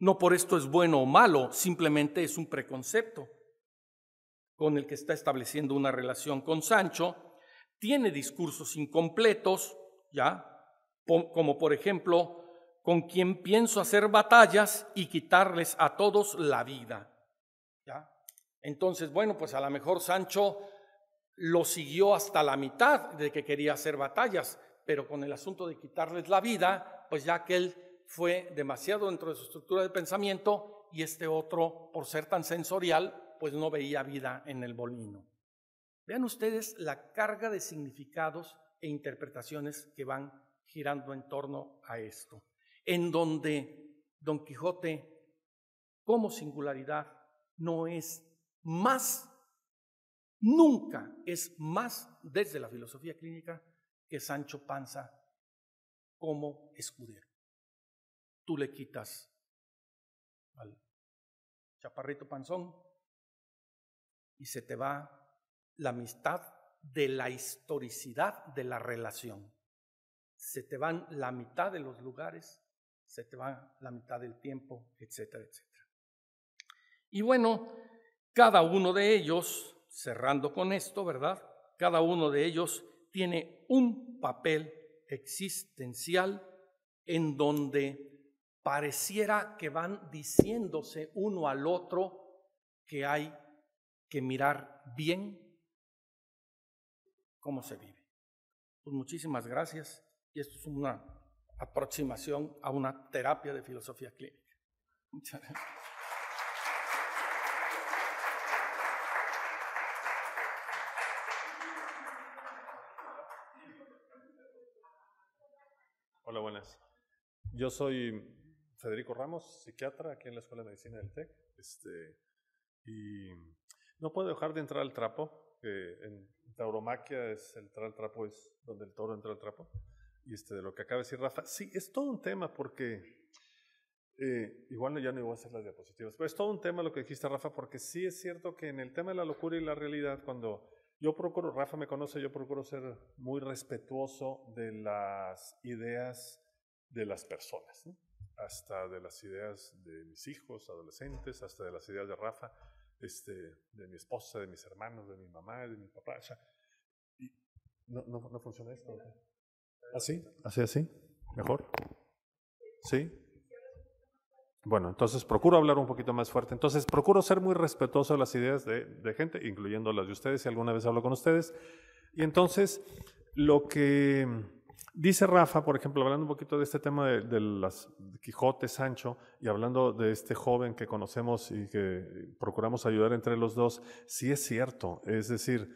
no por esto es bueno o malo, simplemente es un preconcepto con el que está estableciendo una relación con Sancho, tiene discursos incompletos, ¿ya? como por ejemplo, con quien pienso hacer batallas y quitarles a todos la vida. Entonces, bueno, pues a lo mejor Sancho lo siguió hasta la mitad de que quería hacer batallas, pero con el asunto de quitarles la vida, pues ya que él fue demasiado dentro de su estructura de pensamiento y este otro, por ser tan sensorial, pues no veía vida en el bolino. Vean ustedes la carga de significados e interpretaciones que van girando en torno a esto, en donde Don Quijote, como singularidad, no es más, nunca es más desde la filosofía clínica que Sancho Panza como escudero. Tú le quitas al chaparrito panzón y se te va la amistad de la historicidad de la relación se te van la mitad de los lugares, se te van la mitad del tiempo, etcétera, etcétera. Y bueno, cada uno de ellos, cerrando con esto, ¿verdad? Cada uno de ellos tiene un papel existencial en donde pareciera que van diciéndose uno al otro que hay que mirar bien cómo se vive. Pues muchísimas gracias y esto es una aproximación a una terapia de filosofía clínica. Muchas gracias. Hola, buenas. Yo soy Federico Ramos, psiquiatra aquí en la Escuela de Medicina del TEC. Este, y no puedo dejar de entrar al trapo. que en tauromaquia es entrar al trapo, es donde el toro entra al trapo y este, de lo que acaba de decir Rafa. Sí, es todo un tema porque, eh, igual ya no voy a hacer las diapositivas, pero es todo un tema lo que dijiste Rafa, porque sí es cierto que en el tema de la locura y la realidad, cuando yo procuro, Rafa me conoce, yo procuro ser muy respetuoso de las ideas de las personas, hasta de las ideas de mis hijos, adolescentes, hasta de las ideas de Rafa, este, de mi esposa, de mis hermanos, de mi mamá, de mi papá. O sea, no, no, no funciona esto. ¿Así? ¿Así, así? ¿Mejor? ¿Sí? Bueno, entonces procuro hablar un poquito más fuerte. Entonces procuro ser muy respetuoso de las ideas de, gente, incluyendo las de ustedes, si alguna vez hablo con ustedes. Y entonces, lo que dice Rafa, por ejemplo, hablando un poquito de este tema de, las Quijote, Sancho, y hablando de este joven que conocemos y que procuramos ayudar entre los dos, sí es cierto. Es decir,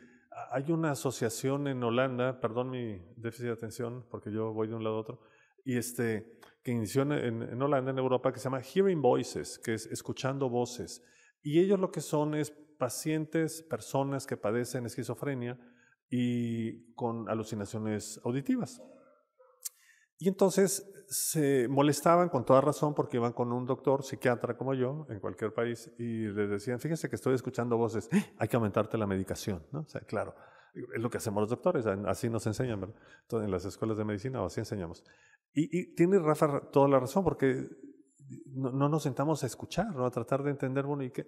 hay una asociación en Holanda, perdón mi déficit de atención, porque yo voy de un lado a otro, y este, que inició en, en Holanda, en Europa, que se llama Hearing Voices, que es escuchando voces. Y ellos lo que son es pacientes, personas que padecen esquizofrenia y con alucinaciones auditivas. Y entonces se molestaban con toda razón porque iban con un doctor psiquiatra como yo en cualquier país y les decían, fíjense que estoy escuchando voces, hay que aumentarte la medicación, ¿no? O sea, claro, es lo que hacemos los doctores, así nos enseñan, ¿verdad? en las escuelas de medicina o así enseñamos. Y, tiene Rafa toda la razón porque no, nos sentamos a escuchar, A tratar de entender, bueno, y qué...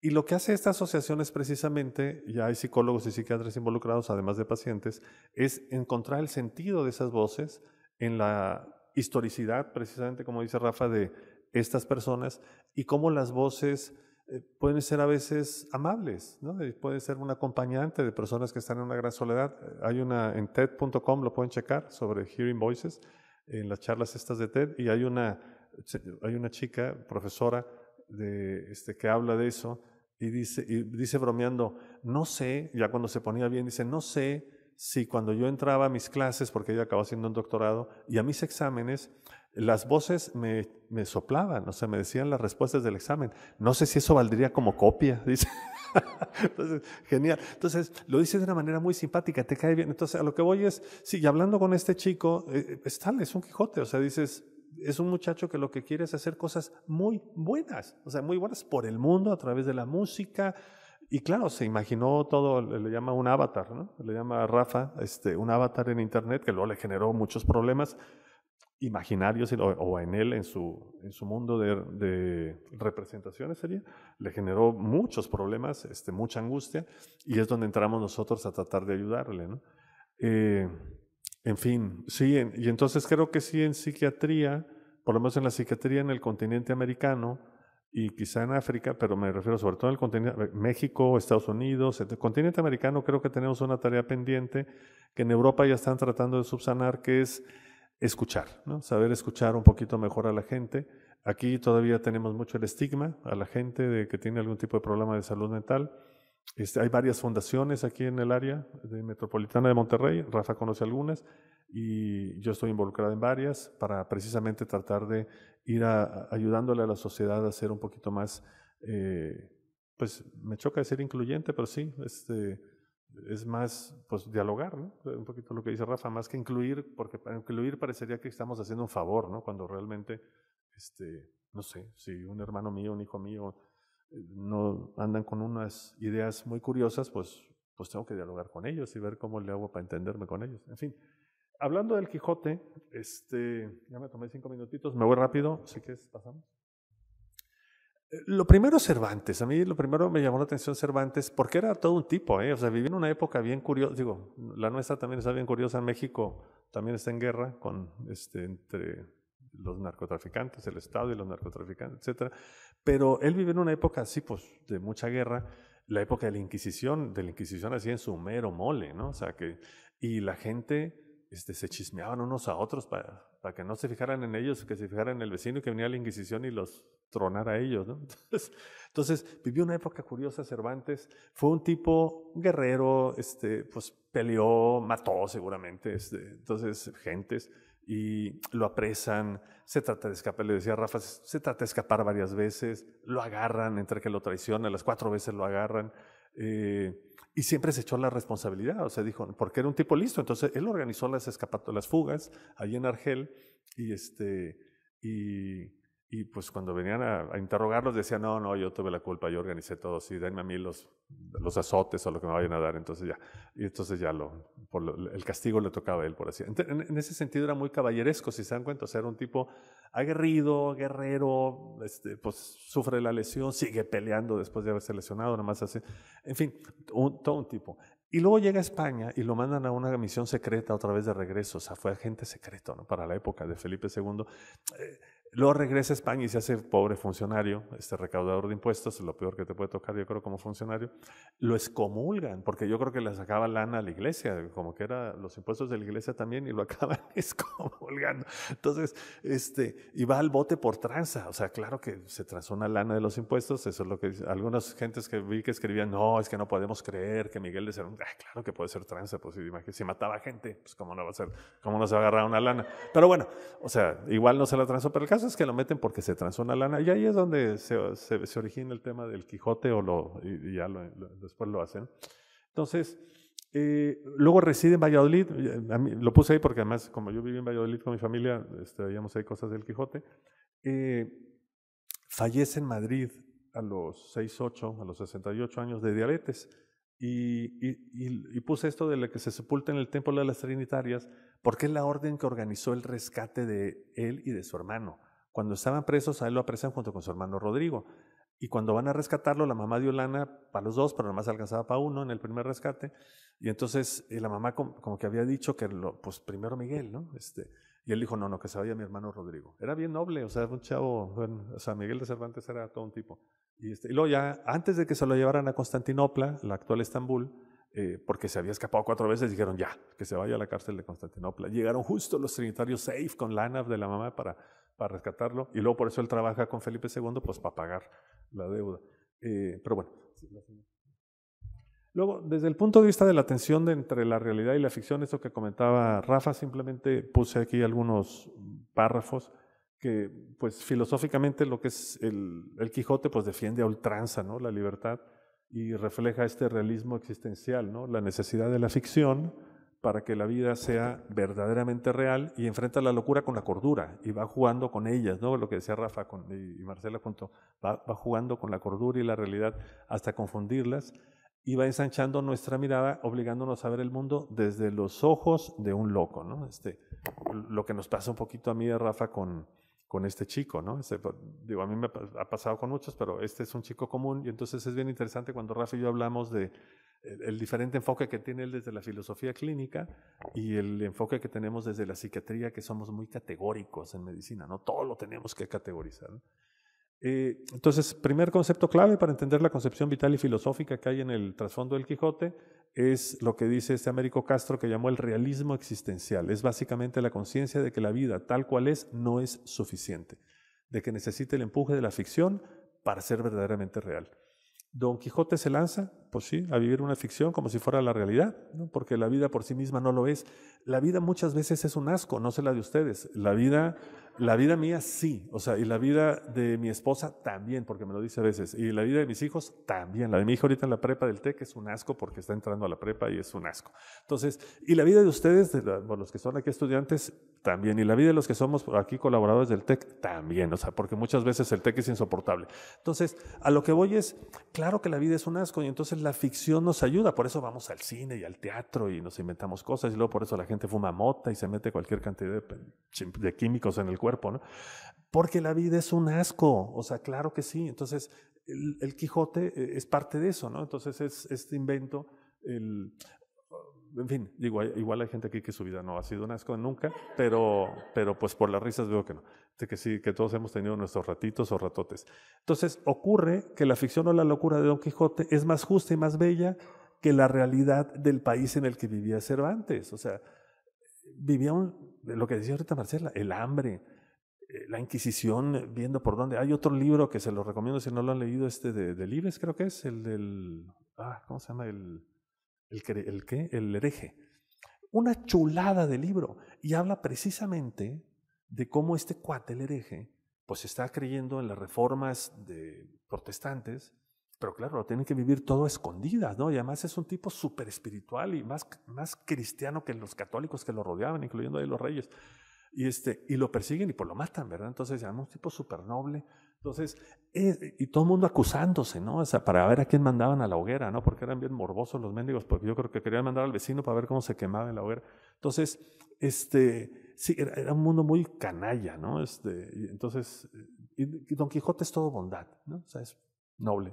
Y lo que hace esta asociación es precisamente, ya hay psicólogos y psiquiatras involucrados, además de pacientes, es encontrar el sentido de esas voces en la historicidad, precisamente como dice Rafa, de estas personas y cómo las voces eh, pueden ser a veces amables, ¿no? ser un acompañante de personas que están en una gran soledad. Hay una en TED.com, lo pueden checar, sobre Hearing Voices, en las charlas estas de TED, y hay una, hay una chica, profesora, de, este, que habla de eso y dice, y dice bromeando, no sé, ya cuando se ponía bien, dice, no sé si cuando yo entraba a mis clases, porque yo acababa haciendo un doctorado, y a mis exámenes, las voces me, me soplaban, o sea, me decían las respuestas del examen. No sé si eso valdría como copia, dice. Entonces, genial. Entonces, lo dices de una manera muy simpática, te cae bien. Entonces, a lo que voy es, sí, y hablando con este chico, eh, está tal, es un Quijote, o sea, dices, es un muchacho que lo que quiere es hacer cosas muy buenas, o sea, muy buenas por el mundo, a través de la música, y claro, se imaginó todo, le llama un avatar, ¿no? Le llama Rafa, este, un avatar en Internet que luego le generó muchos problemas imaginarios o, en él, en su, en su mundo de, de, representaciones sería, le generó muchos problemas, este, mucha angustia, y es donde entramos nosotros a tratar de ayudarle, ¿no? Eh, en fin, sí, y entonces creo que sí en psiquiatría, por lo menos en la psiquiatría en el continente americano, y quizá en África, pero me refiero sobre todo al continente, eh, México, Estados Unidos, el continente americano, creo que tenemos una tarea pendiente que en Europa ya están tratando de subsanar, que es escuchar, ¿no? saber escuchar un poquito mejor a la gente. Aquí todavía tenemos mucho el estigma a la gente de que tiene algún tipo de problema de salud mental. Este, hay varias fundaciones aquí en el área de metropolitana de Monterrey, Rafa conoce algunas, y yo estoy involucrado en varias para precisamente tratar de ir ayudándole a la sociedad a ser un poquito más, eh, pues me choca decir incluyente, pero sí, este, es más, pues dialogar, eh, Un poquito lo que dice Rafa, más que incluir, porque incluir parecería que estamos haciendo un favor, ¿no? Cuando realmente, este, no sé, si un hermano mío, un hijo mío, no andan con unas ideas muy curiosas, pues, pues tengo que dialogar con ellos y ver cómo le hago para entenderme con ellos. En fin, hablando del Quijote, este, ya me tomé cinco minutitos, me voy rápido, así que pasamos. Eh, lo primero Cervantes, a mí lo primero me llamó la atención Cervantes porque era todo un tipo, ¿eh? o sea, vivía en una época bien curiosa, digo, la nuestra también está bien curiosa en México, también está en guerra con, este, entre los narcotraficantes, el Estado y los narcotraficantes, etc. Pero él vive en una época así, pues, de mucha guerra, la época de la Inquisición, de la Inquisición así en su mero mole, ¿no? O sea, que, y la gente este, se chismeaban unos a otros para, para que no se fijaran en ellos, que se fijaran en el vecino que venía la Inquisición y los tronara a ellos, ¿no? Entonces, entonces vivió una época curiosa Cervantes, fue un tipo guerrero, este, pues peleó, mató seguramente, este, entonces gentes, y lo apresan, se trata de escapar, le decía Rafa, se trata de escapar varias veces, lo agarran, entre que lo traiciona, las cuatro veces lo agarran, eh, y siempre se echó la responsabilidad, o sea, dijo, porque era un tipo listo, entonces él organizó las, las fugas allí en Argel, y, este, y, y pues cuando venían a, interrogarlos decían, no, no, yo tuve la culpa, yo organicé todo, sí, denme a mí los, los azotes o lo que me vayan a dar, entonces ya. Y entonces ya lo, por el castigo le tocaba a él, por así. En, en, ese sentido era muy caballeresco, si se dan cuenta, o sea, era un tipo aguerrido, guerrero, este, pues sufre la lesión, sigue peleando después de haberse lesionado, nada más así. En fin, todo un tipo. Y luego llega a España y lo mandan a una misión secreta otra vez de regreso, o sea, fue agente secreto, ¿no? Para la época de Felipe II. Luego regresa a España y se hace pobre funcionario, este recaudador de impuestos, lo peor que te puede tocar, yo creo, como funcionario. Lo excomulgan, porque yo creo que le sacaba lana a la iglesia, como que eran los impuestos de la iglesia también, y lo acaban excomulgando. Entonces, este, y va al bote por tranza. O sea, claro que se transó una lana de los impuestos, eso es lo que algunas gentes que vi que escribían, no, es que no podemos creer que Miguel de Cervantes, claro que puede ser tranza, pues imagínate, si mataba gente, pues cómo no va a ser, cómo no se va a agarrar una lana. Pero bueno, o sea, igual no se la transó, por el caso es que lo meten porque se transó una lana y ahí es donde se, se, origina el tema del Quijote o lo, y, ya después lo hacen. Entonces, eh, luego reside en Valladolid, eh, lo puse ahí porque además como yo viví en Valladolid con mi familia, este, veíamos ahí cosas del Quijote. Eh, fallece en Madrid a los 6, 8, a los 68 años de diabetes. Y, y, puse esto de la que se sepulta en el Templo de las Trinitarias, porque es la orden que organizó el rescate de él y de su hermano. Cuando estaban presos, a él lo apresan junto con su hermano Rodrigo. Y cuando van a rescatarlo, la mamá dio lana para los dos, pero nomás alcanzaba para uno en el primer rescate. Y entonces eh, la mamá como que había dicho que, lo, pues primero Miguel, ¿no? Este, y él dijo, no, no, que se vaya mi hermano Rodrigo. Era bien noble, o sea, era un chavo, o sea, Miguel de Cervantes era todo un tipo. Y, este, y luego ya, antes de que se lo llevaran a Constantinopla, la actual Estambul, eh, porque se había escapado cuatro veces, dijeron, ya, que se vaya a la cárcel de Constantinopla. Llegaron justo los trinitarios safe con lana de la mamá para para rescatarlo, y luego por eso él trabaja con Felipe II, pues para pagar la deuda. Eh, pero bueno. Luego, desde el punto de vista de la tensión entre la realidad y la ficción, eso que comentaba Rafa, simplemente puse aquí algunos párrafos que, pues, filosóficamente lo que es el, el Quijote, pues, defiende a ultranza, ¿no? La libertad y refleja este realismo existencial, ¿no? La necesidad de la ficción para que la vida sea verdaderamente real y enfrenta la locura con la cordura y va jugando con ellas, ¿no? Lo que decía Rafa con, y Marcela junto, va, jugando con la cordura y la realidad hasta confundirlas y va ensanchando nuestra mirada, obligándonos a ver el mundo desde los ojos de un loco, ¿no? Este, lo que nos pasa un poquito a mí, Rafa, con, con este chico, ¿no? Este, pues, digo, a mí me ha pasado con muchos, pero este es un chico común y entonces es bien interesante cuando Rafa y yo hablamos de eh, el, diferente enfoque que tiene él desde la filosofía clínica y el enfoque que tenemos desde la psiquiatría, que somos muy categóricos en medicina, ¿no? Todo lo tenemos que categorizar. Eh, entonces, primer concepto clave para entender la concepción vital y filosófica que hay en el trasfondo del Quijote es lo que dice este Américo Castro que llamó el realismo existencial. Es básicamente la conciencia de que la vida tal cual es no es suficiente, de que necesita el empuje de la ficción para ser verdaderamente real. Don Quijote se lanza pues sí, a vivir una ficción como si fuera la realidad, porque la vida por sí misma no lo es. La vida muchas veces es un asco, no sé la de ustedes. La vida, la vida mía sí, o sea, y la vida de mi esposa también, porque me lo dice a veces, y la vida de mis hijos también. La de mi hijo ahorita en la prepa del TEC es un asco porque está entrando a la prepa y es un asco. Entonces, y la vida de ustedes, los que son aquí estudiantes, también, y la vida de los que somos aquí colaboradores del TEC también, o sea, porque muchas veces el TEC es insoportable. Entonces, a lo que voy es, claro que la vida es un asco y entonces la ficción nos ayuda, por eso vamos al cine y al teatro y nos inventamos cosas y luego por eso la gente fuma mota y se mete cualquier cantidad de, químicos en el cuerpo, ¿no? Porque la vida es un asco, o sea, claro que sí. Entonces el, Quijote eh, es parte de eso, ¿no? Entonces es este invento, en fin, igual hay gente aquí que su vida no ha sido un asco nunca, pero, pero pues por las risas veo que no que sí, que todos hemos tenido nuestros ratitos o ratotes. Entonces, ocurre que la ficción o la locura de Don Quijote es más justa y más bella que la realidad del país en el que vivía Cervantes. O sea, vivía lo que decía ahorita Marcela, el hambre, eh, la Inquisición, eh, viendo por dónde. Hay otro libro que se lo recomiendo si no lo han leído, este de, de creo que es, el del. Ah, ¿Cómo se llama? El, el, el, el qué? El hereje. Una chulada de libro. Y habla precisamente de cómo este cuate, el hereje, pues está creyendo en las reformas de protestantes, pero claro, lo tiene que vivir todo escondidas, ¿no? Y además es un tipo súper espiritual y más, más cristiano que los católicos que lo rodeaban, incluyendo ahí los reyes. Y, este, y lo persiguen y pues lo matan, ¿verdad? Entonces, ya, un tipo súper noble. Entonces, eh, y todo el mundo acusándose, ¿no? O sea, para ver a quién mandaban a la hoguera, ¿no? Porque eran bien morbosos los mendigos, porque yo creo que querían mandar al vecino para ver cómo se quemaba en la hoguera. Entonces, este, sí, era, un mundo muy canalla, ¿no? Este, y entonces, y, Don Quijote es todo bondad, ¿no? O sea, es noble.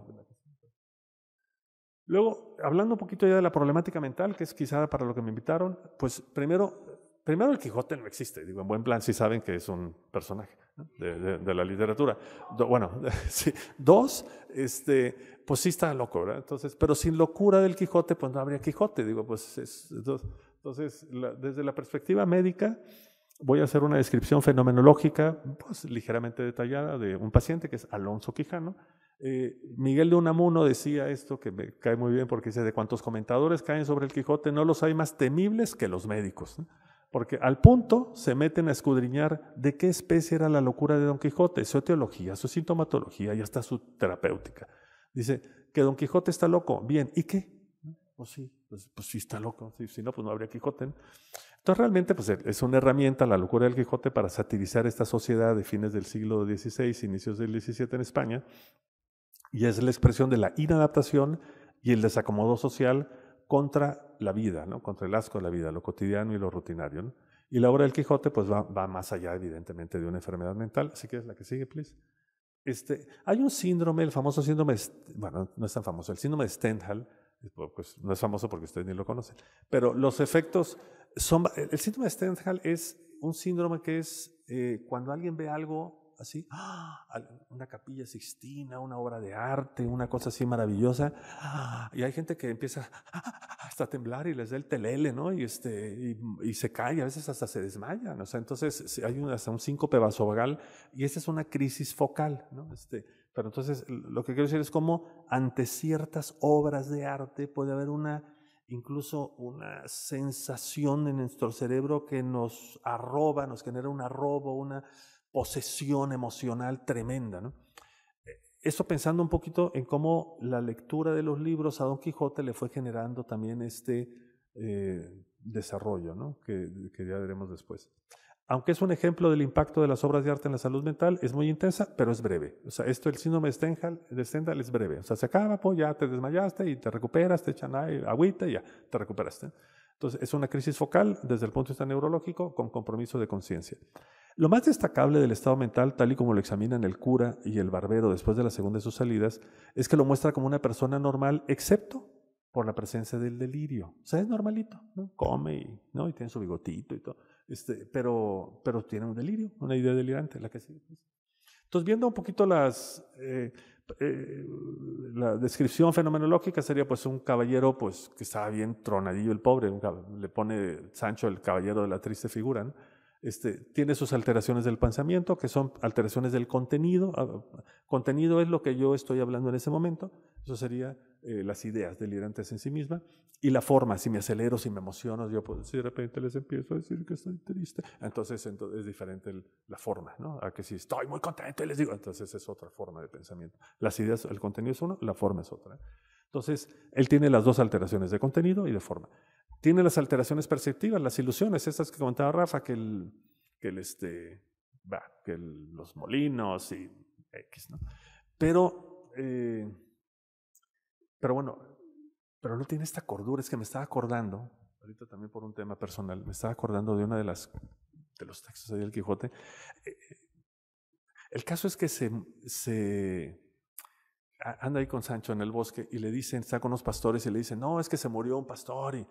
Luego, hablando un poquito ya de la problemática mental, que es quizá para lo que me invitaron, pues primero, primero el Quijote no existe, digo, en buen plan sí saben que es un personaje de, la literatura. bueno, sí. Dos, este, pues sí está loco, ¿verdad? Entonces, pero sin locura del Quijote, pues no habría Quijote, digo, pues es... entonces, desde la perspectiva médica, voy a hacer una descripción fenomenológica pues, ligeramente detallada de un paciente que es Alonso Quijano. Eh, Miguel de Unamuno decía esto que me cae muy bien porque dice, de cuantos comentadores caen sobre el Quijote, no los hay más temibles que los médicos. Porque al punto se meten a escudriñar de qué especie era la locura de Don Quijote, su etiología, su sintomatología y hasta su terapéutica. Dice que Don Quijote está loco, bien, ¿y qué? Pues sí, pues, pues, sí está loco, sí, si no, pues no habría Quijote. Entonces realmente pues, eh, es una herramienta, la locura del Quijote, para satirizar esta sociedad de fines del siglo XVI, inicios del XVII en España, y es la expresión de la inadaptación y el desacomodo social contra la vida, ¿no? contra el asco de la vida, lo cotidiano y lo rutinario. Y la obra del Quijote pues va, va, más allá evidentemente de una enfermedad mental, así que es la que sigue, please. Este, hay un síndrome, el famoso síndrome, bueno, no es tan famoso, el síndrome de Stendhal, pues, pues no es famoso porque ustedes ni lo conocen. Pero los efectos son... El síndrome de Stendhal es un síndrome que es eh, cuando alguien ve algo así, ¡ah! una capilla sixtina, una obra de arte, una cosa así maravillosa, y hay gente que empieza hasta a temblar y les da el telele, ¿no? Y, este, y, y se cae, a veces hasta se desmayan, o sea, entonces hay un, hasta un síncope vasovagal y esa es una crisis focal, ¿no? Este, pero entonces lo que quiero decir es cómo ante ciertas obras de arte puede haber una incluso una sensación en nuestro cerebro que nos arroba, nos genera un arrobo, una posesión emocional tremenda. ¿no? Eh, Esto pensando un poquito en cómo la lectura de los libros a Don Quijote le fue generando también este eh, desarrollo, ¿no? que ya veremos después. Aunque es un ejemplo del impacto de las obras de arte en la salud mental, es muy intensa, pero es breve. O sea, esto, el síndrome de Stendhal, es breve. O sea, se acaba, pues ya te desmayaste y te recuperas, te echan agüita y ya te recuperaste. Entonces, es una crisis focal desde el punto de vista neurológico con compromiso de conciencia. Lo más destacable del estado mental, tal y como lo examinan el cura y el barbero después de la segunda de sus salidas, es que lo muestra como una persona normal, excepto por la presencia del delirio. O sea, es normalito, ¿no? Come ¿no? y tiene su bigotito y todo. Este, pero, pero tiene un delirio, una idea delirante, la que pues. Entonces, viendo un poquito las, eh, eh, la descripción fenomenológica sería pues un caballero pues que estaba bien tronadillo el pobre, le pone Sancho el caballero de la triste figura, este, tiene sus alteraciones del pensamiento, que son alteraciones del contenido, ah, contenido es lo que yo estoy hablando en ese momento, eso sería eh, las ideas delirantes en sí misma y la forma, si me acelero, si me emociono, yo puedo si de repente les empiezo a decir que estoy triste, entonces, entonces es diferente la forma, ¿no? A que si estoy muy contento y les digo, entonces es otra forma de pensamiento. Las ideas, el contenido es uno, la forma es otra. Entonces, él tiene las dos alteraciones de contenido y de forma. Tiene las alteraciones perceptivas, las ilusiones, estas que comentaba Rafa, que el, que el este, que los molinos y X, ¿no? Pero... Eh, pero bueno, pero no tiene esta cordura. Es que me estaba acordando, ahorita también por un tema personal, me estaba acordando de una de las de los textos de del Quijote. Eh, el caso es que se, se anda ahí con Sancho en el bosque y le dicen, está con los pastores y le dicen, no, es que se murió un pastor y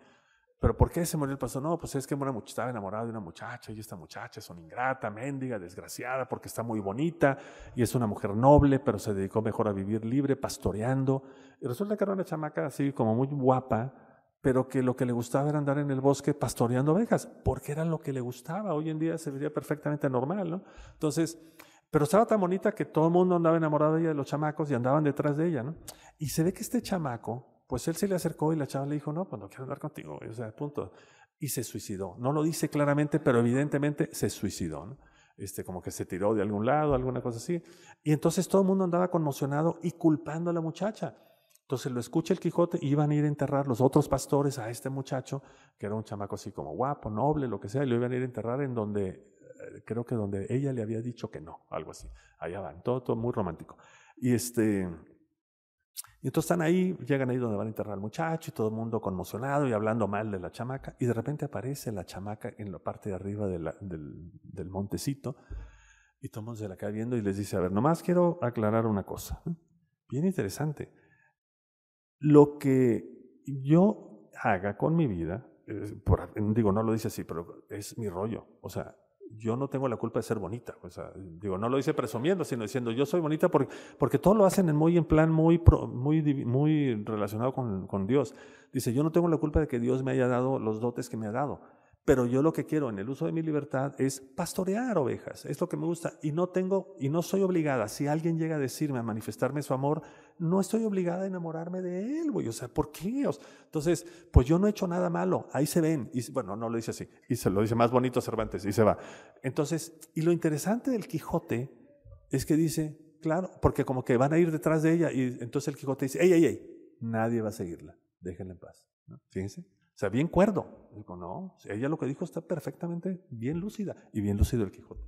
¿Pero por qué se murió el pastor? No, pues es que una estaba enamorada de una muchacha y esta muchacha es una ingrata, mendiga, desgraciada, porque está muy bonita y es una mujer noble, pero se dedicó mejor a vivir libre, pastoreando. Y resulta que era una chamaca así como muy guapa, pero que lo que le gustaba era andar en el bosque pastoreando ovejas, porque era lo que le gustaba. Hoy en día se vería perfectamente normal, ¿no? Entonces, pero estaba tan bonita que todo el mundo andaba enamorado de ella, de los chamacos, y andaban detrás de ella, ¿no? Y se ve que este chamaco pues él se le acercó y la chava le dijo, no, pues no quiero hablar contigo, o sea, punto. Y se suicidó. No lo dice claramente, pero evidentemente se suicidó, ¿no? Este, como que se tiró de algún lado, alguna cosa así. Y entonces todo el mundo andaba conmocionado y culpando a la muchacha. Entonces lo escucha el Quijote iban a ir a enterrar los otros pastores a este muchacho, que era un chamaco así como guapo, noble, lo que sea, y lo iban a ir a enterrar en donde, eh, creo que donde ella le había dicho que no, algo así. Allá van, todo, todo muy romántico. Y este, y entonces están ahí, llegan ahí donde van a enterrar al muchacho y todo el mundo conmocionado y hablando mal de la chamaca. Y de repente aparece la chamaca en la parte de arriba del, montecito y todo el la cae viendo y les dice, a ver, nomás quiero aclarar una cosa. ¿eh? Bien interesante. Lo que yo haga con mi vida, eh, digo, no lo dice así, pero es mi rollo. O sea, yo no tengo la culpa de ser bonita. digo, no lo hice presumiendo, sino diciendo, yo soy bonita porque, porque todos lo hacen en, muy, en plan muy, muy, muy relacionado con, con, Dios. Dice, yo no tengo la culpa de que Dios me haya dado los dotes que me ha dado. Pero yo lo que quiero en el uso de mi libertad es pastorear ovejas, es lo que me gusta y no tengo y no soy obligada. Si alguien llega a decirme, a manifestarme su amor, no estoy obligada a enamorarme de él, güey. O sea, ¿por qué? entonces, pues yo no he hecho nada malo. Ahí se ven. bueno, no lo dice así. Y se lo dice más bonito Cervantes y se va. Entonces, y lo interesante del Quijote es que dice, claro, porque como que van a ir detrás de ella. Y entonces el Quijote dice, ey, ey, ey, nadie va a seguirla. Déjenla en paz. Fíjense. O sea, bien cuerdo. Digo, no, ella lo que dijo está perfectamente bien lúcida y bien lúcido el Quijote.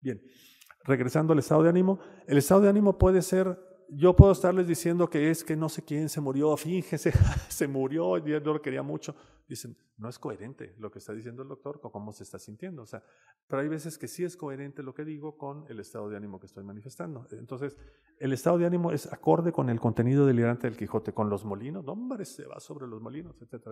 Bien, regresando al estado de ánimo, el estado de ánimo puede ser yo puedo estarles diciendo que es que no sé quién se murió, fíjense, se murió, yo lo quería mucho. Dicen, no es coherente lo que está diciendo el doctor con cómo se está sintiendo. O sea, pero hay veces que sí es coherente lo que digo con el estado de ánimo que estoy manifestando. Entonces, el estado de ánimo es acorde con el contenido delirante del Quijote, con los molinos, no, hombre, se va sobre los molinos, etc.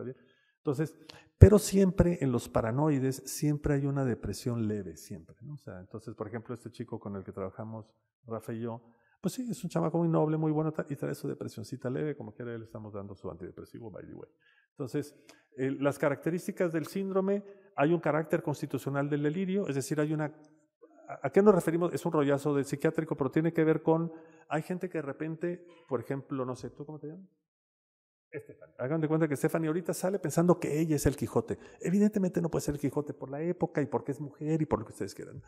Entonces, pero siempre en los paranoides, siempre hay una depresión leve, siempre. O sea, entonces, por ejemplo, este chico con el que trabajamos, Rafa y yo, pues sí, es un chamaco muy noble, muy bueno y trae su depresioncita leve, como quiera le estamos dando su antidepresivo, by the way. Entonces, eh, las características del síndrome, hay un carácter constitucional del delirio, es decir, hay una... ¿A qué nos referimos? Es un rollazo de psiquiátrico, pero tiene que ver con... Hay gente que de repente, por ejemplo, no sé, ¿tú cómo te llamas? Estefan. Hagan de cuenta que Stephanie ahorita sale pensando que ella es el Quijote. Evidentemente no puede ser el Quijote por la época y porque es mujer y por lo que ustedes quieran.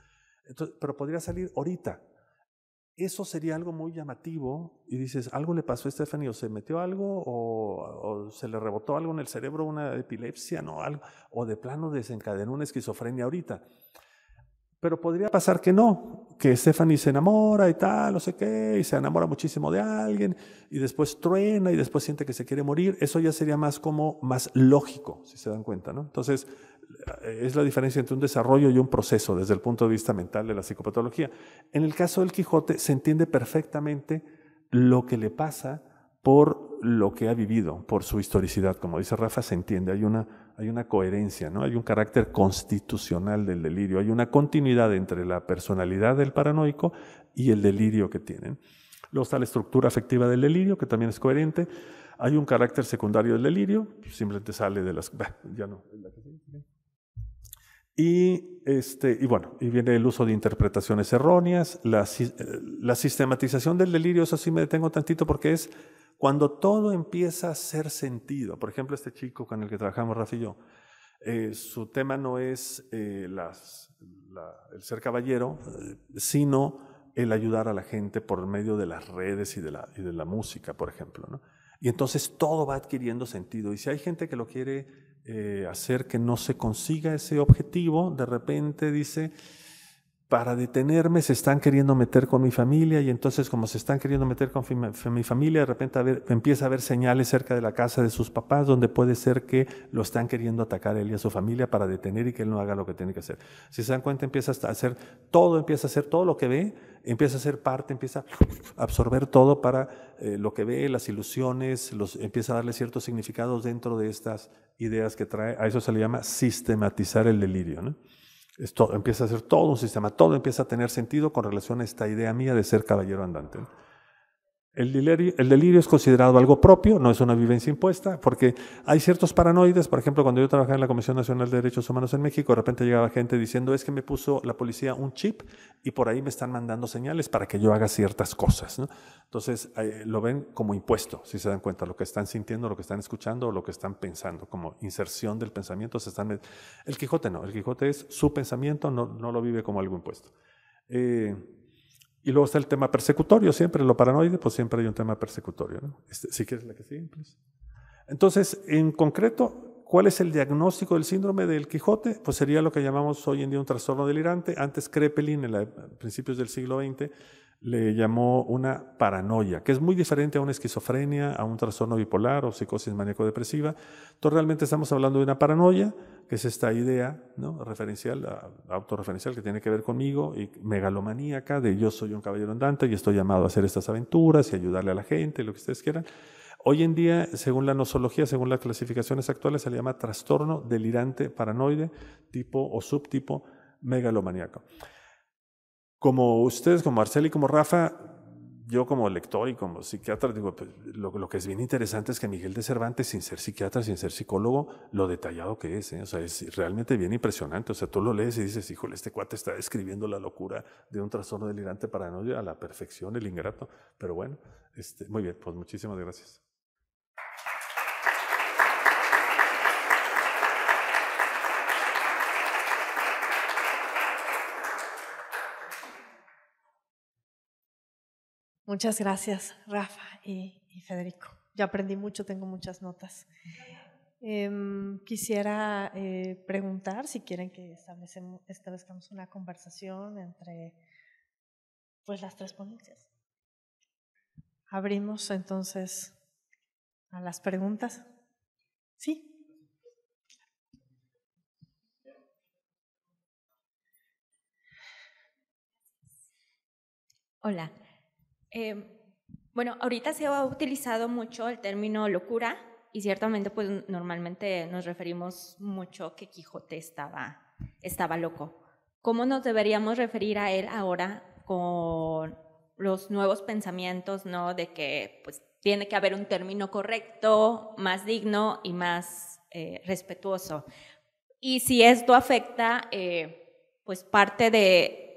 pero podría salir ahorita eso sería algo muy llamativo y dices, algo le pasó a Stephanie o se metió algo o, se le rebotó algo en el cerebro, una epilepsia, no, algo, o de plano desencadenó una esquizofrenia ahorita. Pero podría pasar que no, que Stephanie se enamora y tal, no sé qué, y se enamora muchísimo de alguien y después truena y después siente que se quiere morir. Eso ya sería más como más lógico, si se dan cuenta, ¿no? Entonces, es la diferencia entre un desarrollo y un proceso desde el punto de vista mental de la psicopatología. En el caso del Quijote se entiende perfectamente lo que le pasa por lo que ha vivido, por su historicidad. Como dice Rafa, se entiende, hay una, hay una coherencia, ¿no? hay un carácter constitucional del delirio, hay una continuidad entre la personalidad del paranoico y el delirio que tienen. Luego está la estructura afectiva del delirio, que también es coherente. Hay un carácter secundario del delirio, simplemente sale de las... ya no. Y, este, y bueno, y viene el uso de interpretaciones erróneas, eh, la, sistematización del delirio, eso sí me detengo tantito porque es cuando todo empieza a hacer sentido. Por ejemplo, este chico con el que trabajamos, Rafi y yo, eh, su tema no es eh, el ser caballero, sino el ayudar a la gente por medio de las redes y de la, y de la música, por ejemplo. ¿no? Y entonces todo va adquiriendo sentido. Y si hay gente que lo quiere eh, hacer que no se consiga ese objetivo, de repente dice, para detenerme se están queriendo meter con mi familia y entonces como se están queriendo meter con mi familia, de repente empieza a haber señales cerca de la casa de sus papás donde puede ser que lo están queriendo atacar él y a su familia para detener y que él no haga lo que tiene que hacer. Si se dan cuenta, empieza a hacer todo, empieza a hacer todo lo que ve, empieza a ser parte, empieza a absorber todo para eh, lo que ve, las ilusiones, los, empieza a darle ciertos significados dentro de estas ideas que trae. A eso se le llama sistematizar el delirio. Esto empieza a ser todo un sistema, todo empieza a tener sentido con relación a esta idea mía de ser caballero andante. El delirio, el delirio, es considerado algo propio, no es una vivencia impuesta, porque hay ciertos paranoides. Por ejemplo, cuando yo trabajaba en la Comisión Nacional de Derechos Humanos en México, de repente llegaba gente diciendo, es que me puso la policía un chip y por ahí me están mandando señales para que yo haga ciertas cosas. Entonces, eh, lo ven como impuesto, si se dan cuenta, lo que están sintiendo, lo que están escuchando, lo que están pensando, como inserción del pensamiento. Se están... El Quijote no, el Quijote es su pensamiento, no, no lo vive como algo impuesto. Eh, y luego está el tema persecutorio, siempre lo paranoide, pues siempre hay un tema persecutorio. ¿no? Este, si quieres la que sigue, pues. Entonces, en concreto, ¿cuál es el diagnóstico del síndrome del Quijote? Pues sería lo que llamamos hoy en día un trastorno delirante. Antes Kreppelin, en principios del siglo XX, le llamó una paranoia, que es muy diferente a una esquizofrenia, a un trastorno bipolar o psicosis maníaco-depresiva. Entonces realmente estamos hablando de una paranoia, que es esta idea ¿no? referencial, autorreferencial, que tiene que ver conmigo, y megalomaníaca, de yo soy un caballero andante y estoy llamado a hacer estas aventuras y ayudarle a la gente, lo que ustedes quieran. Hoy en día, según la nosología, según las clasificaciones actuales, se le llama trastorno delirante paranoide tipo o subtipo megalomaníaco como ustedes, como Marcel y como Rafa, yo como lector y como psiquiatra, digo, pues, lo, que es bien interesante es que Miguel de Cervantes, sin ser psiquiatra, sin ser psicólogo, lo detallado que es, ¿eh? o sea, es realmente bien impresionante. O sea, tú lo lees y dices, híjole, este cuate está describiendo la locura de un trastorno delirante paranoia a la perfección, el ingrato. Pero bueno, este, muy bien, pues muchísimas gracias. Muchas gracias, Rafa y, Federico. Yo aprendí mucho, tengo muchas notas. Em, quisiera eh, preguntar si quieren que establezcamos una conversación entre pues, las tres ponencias. Abrimos entonces a las preguntas. Sí. Hola, Em, bueno, ahorita se ha utilizado mucho el término locura y ciertamente pues normalmente nos referimos mucho que Quijote estaba, estaba loco. ¿Cómo nos deberíamos referir a él ahora con los nuevos pensamientos, ¿no? De que pues tiene que haber un término correcto, más digno y más eh, respetuoso. Y si esto afecta, eh, pues parte de,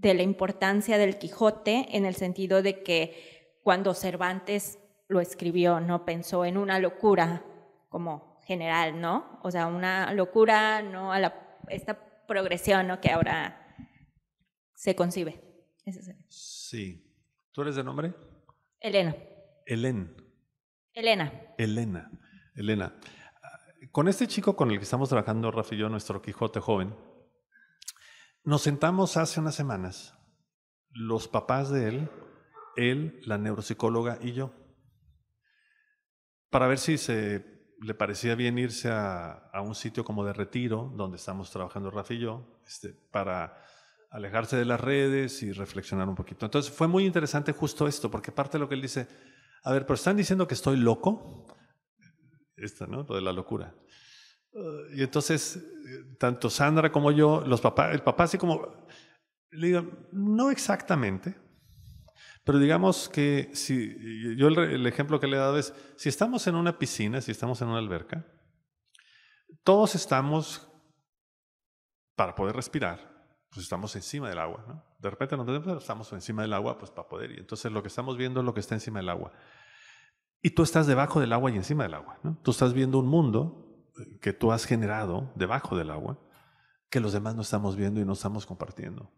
de la importancia del Quijote en el sentido de que cuando Cervantes lo escribió, no pensó en una locura como general, ¿no? O sea, una locura, no a la, esta progresión que ahora se concibe. Sí. ¿Tú eres de nombre? Elena. Elena. Elena. Elena. Elena. Ah, con este chico con el que estamos trabajando, Rafa y yo, nuestro Quijote joven, nos sentamos hace unas semanas, los papás de él, él, la neuropsicóloga y yo, para ver si se le parecía bien irse a, un sitio como de retiro, donde estamos trabajando Rafa y yo, este, para alejarse de las redes y reflexionar un poquito. Entonces fue muy interesante justo esto, porque parte de lo que él dice, a ver, pero están diciendo que estoy loco, esto, ¿no? Lo de la locura. Ah, y entonces, eh, tanto Sandra como yo, los papás, el papá así como, le digo, no exactamente, pero digamos que si, yo el, ejemplo que le he dado es, si estamos en una piscina, si estamos en una alberca, todos estamos, para poder respirar, pues estamos encima del agua, ¿no? De repente nosotros estamos encima del agua, pues para poder, y entonces lo que estamos viendo es lo que está encima del agua. Y tú estás debajo del agua y encima del agua, ¿no? Tú estás viendo un mundo que tú has generado debajo del agua que los demás no estamos viendo y no estamos compartiendo.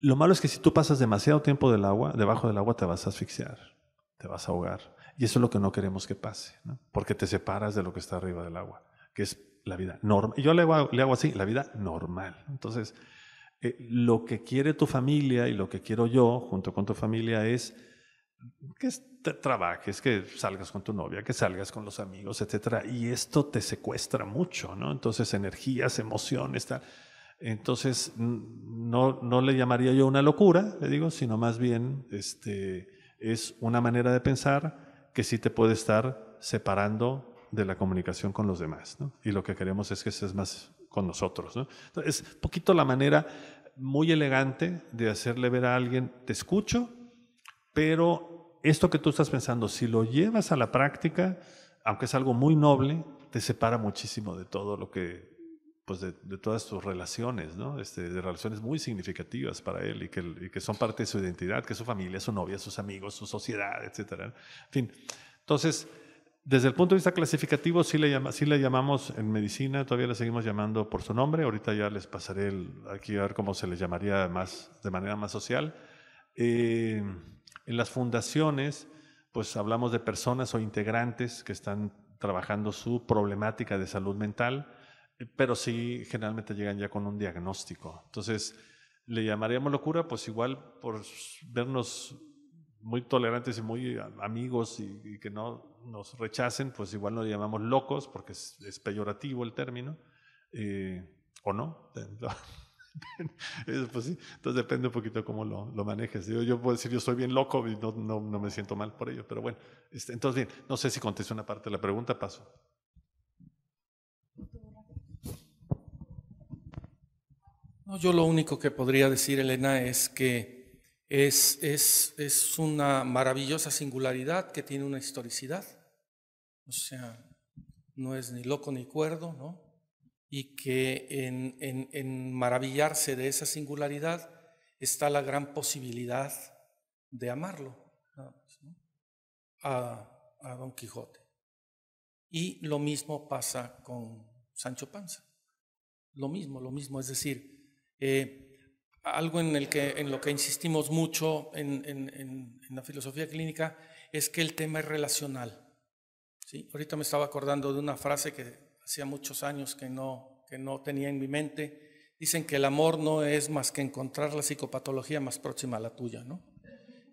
Lo malo es que si tú pasas demasiado tiempo del agua, debajo del agua te vas a asfixiar, te vas a ahogar. Y eso es lo que no queremos que pase, porque te separas de lo que está arriba del agua, que es la vida normal. Yo le hago, así, la vida normal. Entonces, eh, lo que quiere tu familia y lo que quiero yo junto con tu familia es que trabajes, que salgas con tu novia, que salgas con los amigos, etc. y esto te secuestra mucho, ¿no? Entonces, energías, emociones, tal. Entonces, no, no le llamaría yo una locura, le digo, sino más bien este, es una manera de pensar que sí te puede estar separando de la comunicación con los demás, ¿no? Y lo que queremos es que estés más con nosotros, ¿no? Entonces, es poquito la manera muy elegante de hacerle ver a alguien, te escucho, pero esto que tú estás pensando, si lo llevas a la práctica, aunque es algo muy noble, te separa muchísimo de todo lo que, pues de, todas tus relaciones, ¿no? Este, de relaciones muy significativas para él y que, que, son parte de su identidad, que es su familia, su novia, sus amigos, su sociedad, etc. En fin, entonces, desde el punto de vista clasificativo, sí le, llama, sí le llamamos en medicina, todavía le seguimos llamando por su nombre, ahorita ya les pasaré aquí a ver cómo se le llamaría más, de manera más social. Eh, en las fundaciones, pues hablamos de personas o integrantes que están trabajando su problemática de salud mental, pero sí generalmente llegan ya con un diagnóstico. Entonces, le llamaríamos locura, pues igual por vernos muy tolerantes y muy amigos y, que no nos rechacen, pues igual nos llamamos locos porque es, es peyorativo el término, eh, o no. pues sí, entonces depende un poquito cómo lo, manejes. Yo, yo, puedo decir, yo soy bien loco y no, no, me siento mal por ello, pero bueno. Este, entonces, bien, no sé si contesté una parte de la pregunta, paso. No, yo lo único que podría decir, Elena, es que es, es, es una maravillosa singularidad que tiene una historicidad. O sea, no es ni loco ni cuerdo, ¿no? y que en, maravillarse de esa singularidad está la gran posibilidad de amarlo a, Don Quijote. Y lo mismo pasa con Sancho Panza. Lo mismo, lo mismo. Es decir, eh, algo en, lo que insistimos mucho en, en, la filosofía clínica es que el tema es relacional. ¿sí? Ahorita me estaba acordando de una frase que hacía muchos años que no, que no tenía en mi mente. Dicen que el amor no es más que encontrar la psicopatología más próxima a la tuya, ¿no?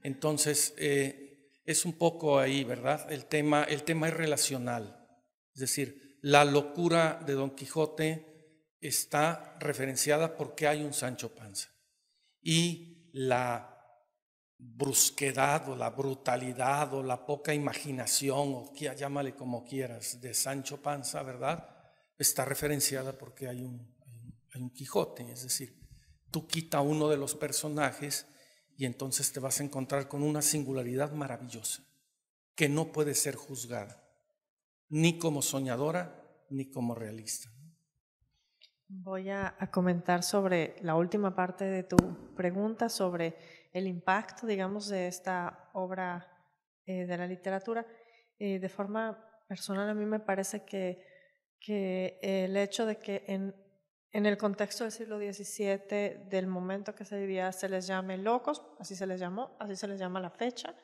Entonces, eh, es un poco ahí, ¿verdad? El tema, el tema es relacional. Es decir, la locura de Don Quijote está referenciada porque hay un Sancho Panza. Y la brusquedad o la brutalidad o la poca imaginación, o llámale como quieras, de Sancho Panza, ¿verdad? Está referenciada porque hay un, hay un Quijote, es decir, tú quita uno de los personajes y entonces te vas a encontrar con una singularidad maravillosa que no puede ser juzgada, ni como soñadora ni como realista. Voy a, comentar sobre la última parte de tu pregunta sobre el impacto, digamos, de esta obra eh, de la literatura. Eh, de forma personal, a mí me parece que, que el hecho de que en, el contexto del siglo XVII, del momento que se vivía, se les llame locos, así se les llamó, así se les llama la fecha,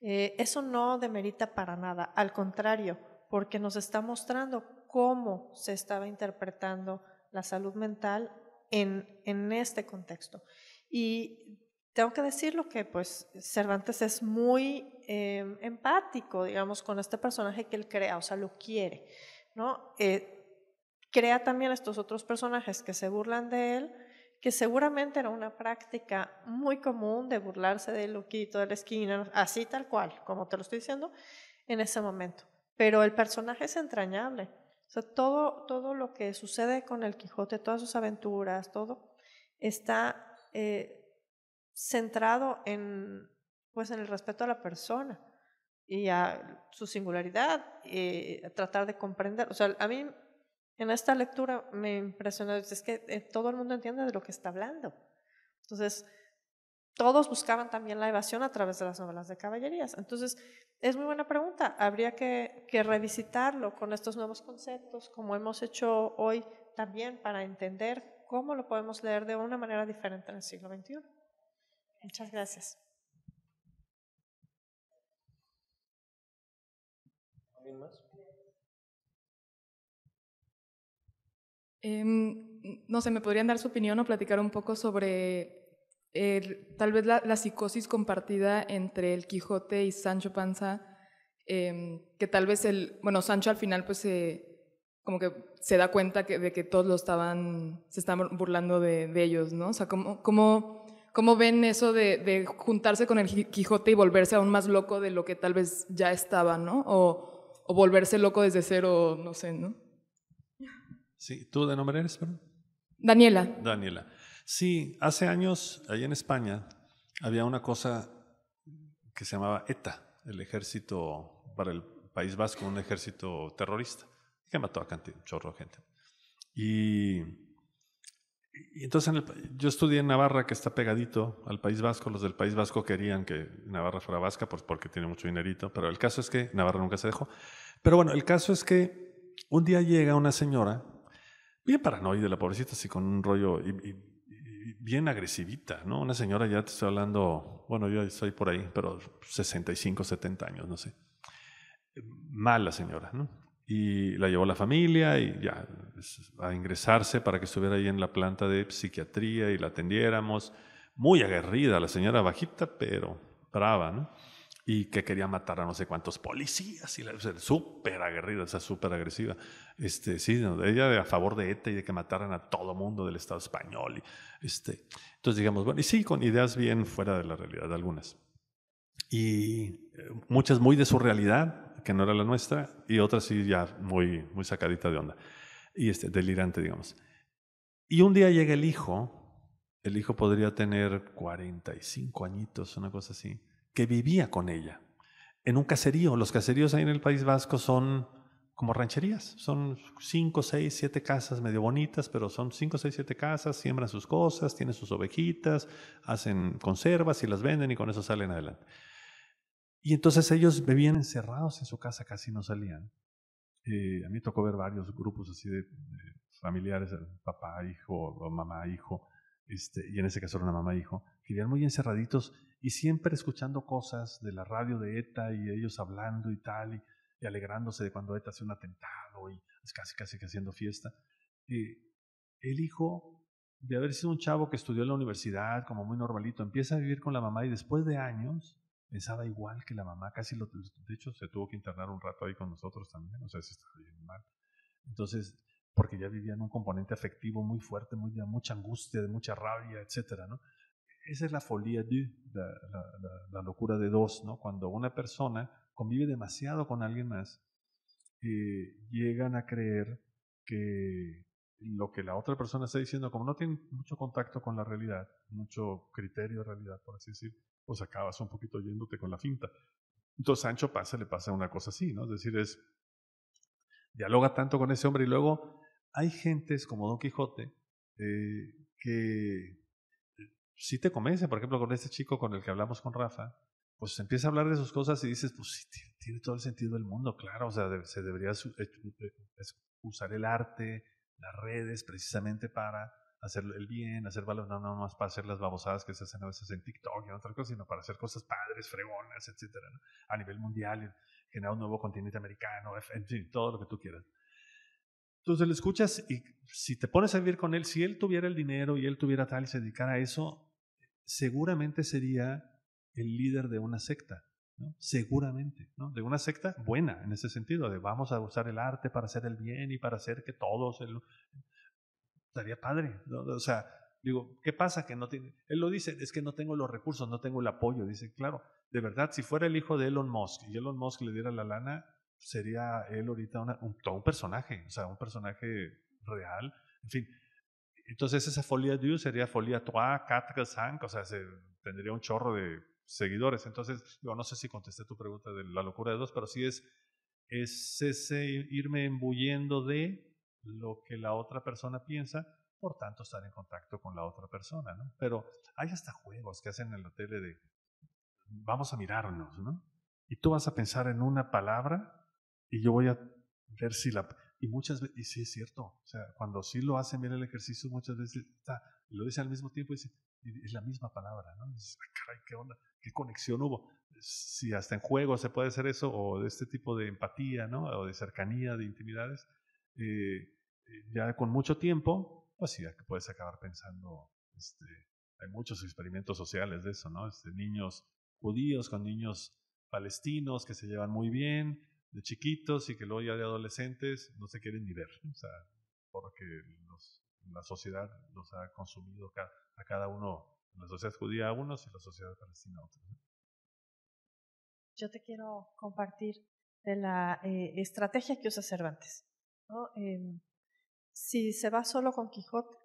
eh, eso no demerita para nada, al contrario, porque nos está mostrando cómo se estaba interpretando la salud mental en, en este contexto. Y tengo que decirlo que pues Cervantes es muy em, empático, digamos, con este personaje que él crea, o sea, lo quiere, ¿no? Eh, crea también estos otros personajes que se burlan de él, que seguramente era una práctica muy común de burlarse de Luquito, de la esquina, así tal cual, como te lo estoy diciendo, en ese momento. Pero el personaje es entrañable. O sea, todo, todo lo que sucede con el Quijote, todas sus aventuras, todo, está... Eh, centrado en, pues, en el respeto a la persona y a su singularidad, y eh, a tratar de comprender. O sea, a mí en esta lectura me impresionó, es que eh, todo el mundo entiende de lo que está hablando. Entonces, todos buscaban también la evasión a través de las novelas de caballerías. Entonces, es muy buena pregunta. Habría que, que, revisitarlo con estos nuevos conceptos, como hemos hecho hoy también, para entender cómo lo podemos leer de una manera diferente en el siglo XXI. Muchas gracias. ¿Alguien más? Em, no sé, ¿me podrían dar su opinión o platicar un poco sobre tal vez la, psicosis compartida entre el Quijote y Sancho Panza? Em, que tal vez el, bueno, Sancho al final pues se como que se da cuenta de que todos lo estaban, se estaban burlando de, ellos, ¿no? O sea, ¿cómo, cómo ¿Cómo ven eso de, de, juntarse con el Quijote y volverse aún más loco de lo que tal vez ya estaba, ¿no? O, o volverse loco desde cero, no sé, ¿no? Sí, ¿tú de nombre eres, perdón? Daniela. Daniela. Sí, hace años, ahí en España, había una cosa que se llamaba ETA, el ejército para el País Vasco, un ejército terrorista, que mató a cantidad, chorro de gente. Y y entonces yo estudié en Navarra, que está pegadito al País Vasco. Los del País Vasco querían que Navarra fuera vasca pues, porque tiene mucho dinerito, pero el caso es que Navarra nunca se dejó. Pero bueno, el caso es que un día llega una señora, bien paranoide, la pobrecita, así con un rollo bien agresivita, ¿no? Una señora, ya te estoy hablando, bueno, yo soy por ahí, pero 65, 70 años, no sé. Mala señora, ¿no? y la llevó la familia y ya a ingresarse para que estuviera ahí en la planta de psiquiatría y la atendiéramos. Muy aguerrida la señora bajita, pero brava, ¿no? Y que quería matar a no sé cuántos policías y súper aguerrida, o súper agresiva. Este, sí, ella a favor de ETA e y de que mataran a todo mundo del Estado español. este, entonces digamos, bueno, y sí, con ideas bien fuera de la realidad algunas. Y eh, muchas muy de su realidad, que no era la nuestra, y otra sí ya muy, muy sacadita de onda, y este, delirante, digamos. Y un día llega el hijo, el hijo podría tener 45 añitos, una cosa así, que vivía con ella, en un caserío. Los caseríos ahí en el País Vasco son como rancherías, son 5, 6, 7 casas medio bonitas, pero son 5, 6, 7 casas, siembran sus cosas, tienen sus ovejitas, hacen conservas y las venden y con eso salen adelante. Y entonces ellos vivían encerrados en su casa, casi no salían. Eh, a mí tocó ver varios grupos así de, familiares, papá, hijo, mamá, hijo, este, y en ese caso era una mamá, hijo, que vivían muy encerraditos y siempre escuchando cosas de la radio de ETA y ellos hablando y tal, y, alegrándose de cuando ETA hace un atentado y casi, casi que haciendo fiesta. Eh, el hijo de haber sido un chavo que estudió en la universidad, como muy normalito, empieza a vivir con la mamá y después de años pensaba igual que la mamá, casi lo, de hecho se tuvo que internar un rato ahí con nosotros también, o sea, se estaba bien mal. Entonces, porque ya en un componente afectivo muy fuerte, muy, de mucha angustia, de mucha rabia, etcétera, Esa es la folía de, la, locura de dos, ¿no? Cuando una persona convive demasiado con alguien más, eh, llegan a creer que lo que la otra persona está diciendo, como no tiene mucho contacto con la realidad, mucho criterio de realidad, por así decirlo, pues acabas un poquito yéndote con la finta. Entonces Sancho pasa, le pasa una cosa así, ¿no? Es decir, es, dialoga tanto con ese hombre y luego hay gentes como Don Quijote eh, que eh, si te convence, por ejemplo, con este chico con el que hablamos con Rafa, pues empieza a hablar de sus cosas y dices, pues sí, tiene, todo el sentido del mundo, claro, o sea, se debería eh, usar el arte, las redes, precisamente para hacer el bien, hacer valor, no, no más para hacer las babosadas que se hacen a veces en TikTok y otras cosas, sino para hacer cosas padres, fregonas, etcétera, a nivel mundial, generar un nuevo continente americano, en fin, todo lo que tú quieras. Entonces le escuchas y si te pones a vivir con él, si él tuviera el dinero y él tuviera tal y se dedicara a eso, seguramente sería el líder de una secta, ¿no? seguramente, ¿no? de una secta buena en ese sentido, de vamos a usar el arte para hacer el bien y para hacer que todos, estaría padre. O sea, digo, ¿qué pasa que no tiene? Él lo dice, es que no tengo los recursos, no tengo el apoyo. Dice, claro, de verdad, si fuera el hijo de Elon Musk y Elon Musk le diera la lana, sería él ahorita un, personaje, o sea, un personaje real. En fin, entonces esa folia You sería folia Toa 4, sang, o sea, se, tendría un chorro de seguidores. Entonces, yo no sé si contesté tu pregunta de la locura de dos, pero sí es, es ese irme embuyendo de lo que la otra persona piensa, por tanto estar en contacto con la otra persona, ¿no? Pero hay hasta juegos que hacen en el hotel de vamos a mirarnos, ¿no? Y tú vas a pensar en una palabra y yo voy a ver si la... Y muchas veces, y sí es cierto, o sea, cuando sí lo hacen bien el ejercicio, muchas veces lo dice al mismo tiempo y dice, es la misma palabra, ¿no? dices, ah, caray, qué onda, qué conexión hubo. Si hasta en juego se puede hacer eso, o de este tipo de empatía, ¿no? O de cercanía, de intimidades, eh, ya con mucho tiempo, pues sí, que puedes acabar pensando, este, hay muchos experimentos sociales de eso, ¿no? Este, niños judíos con niños palestinos que se llevan muy bien de chiquitos y que luego ya de adolescentes no se quieren ni ver, o sea, porque la sociedad los ha consumido a cada uno, la sociedad judía a unos y la sociedad palestina a otros. Yo te quiero compartir de la eh, estrategia que usa Cervantes. Em, si se va solo con Quijote,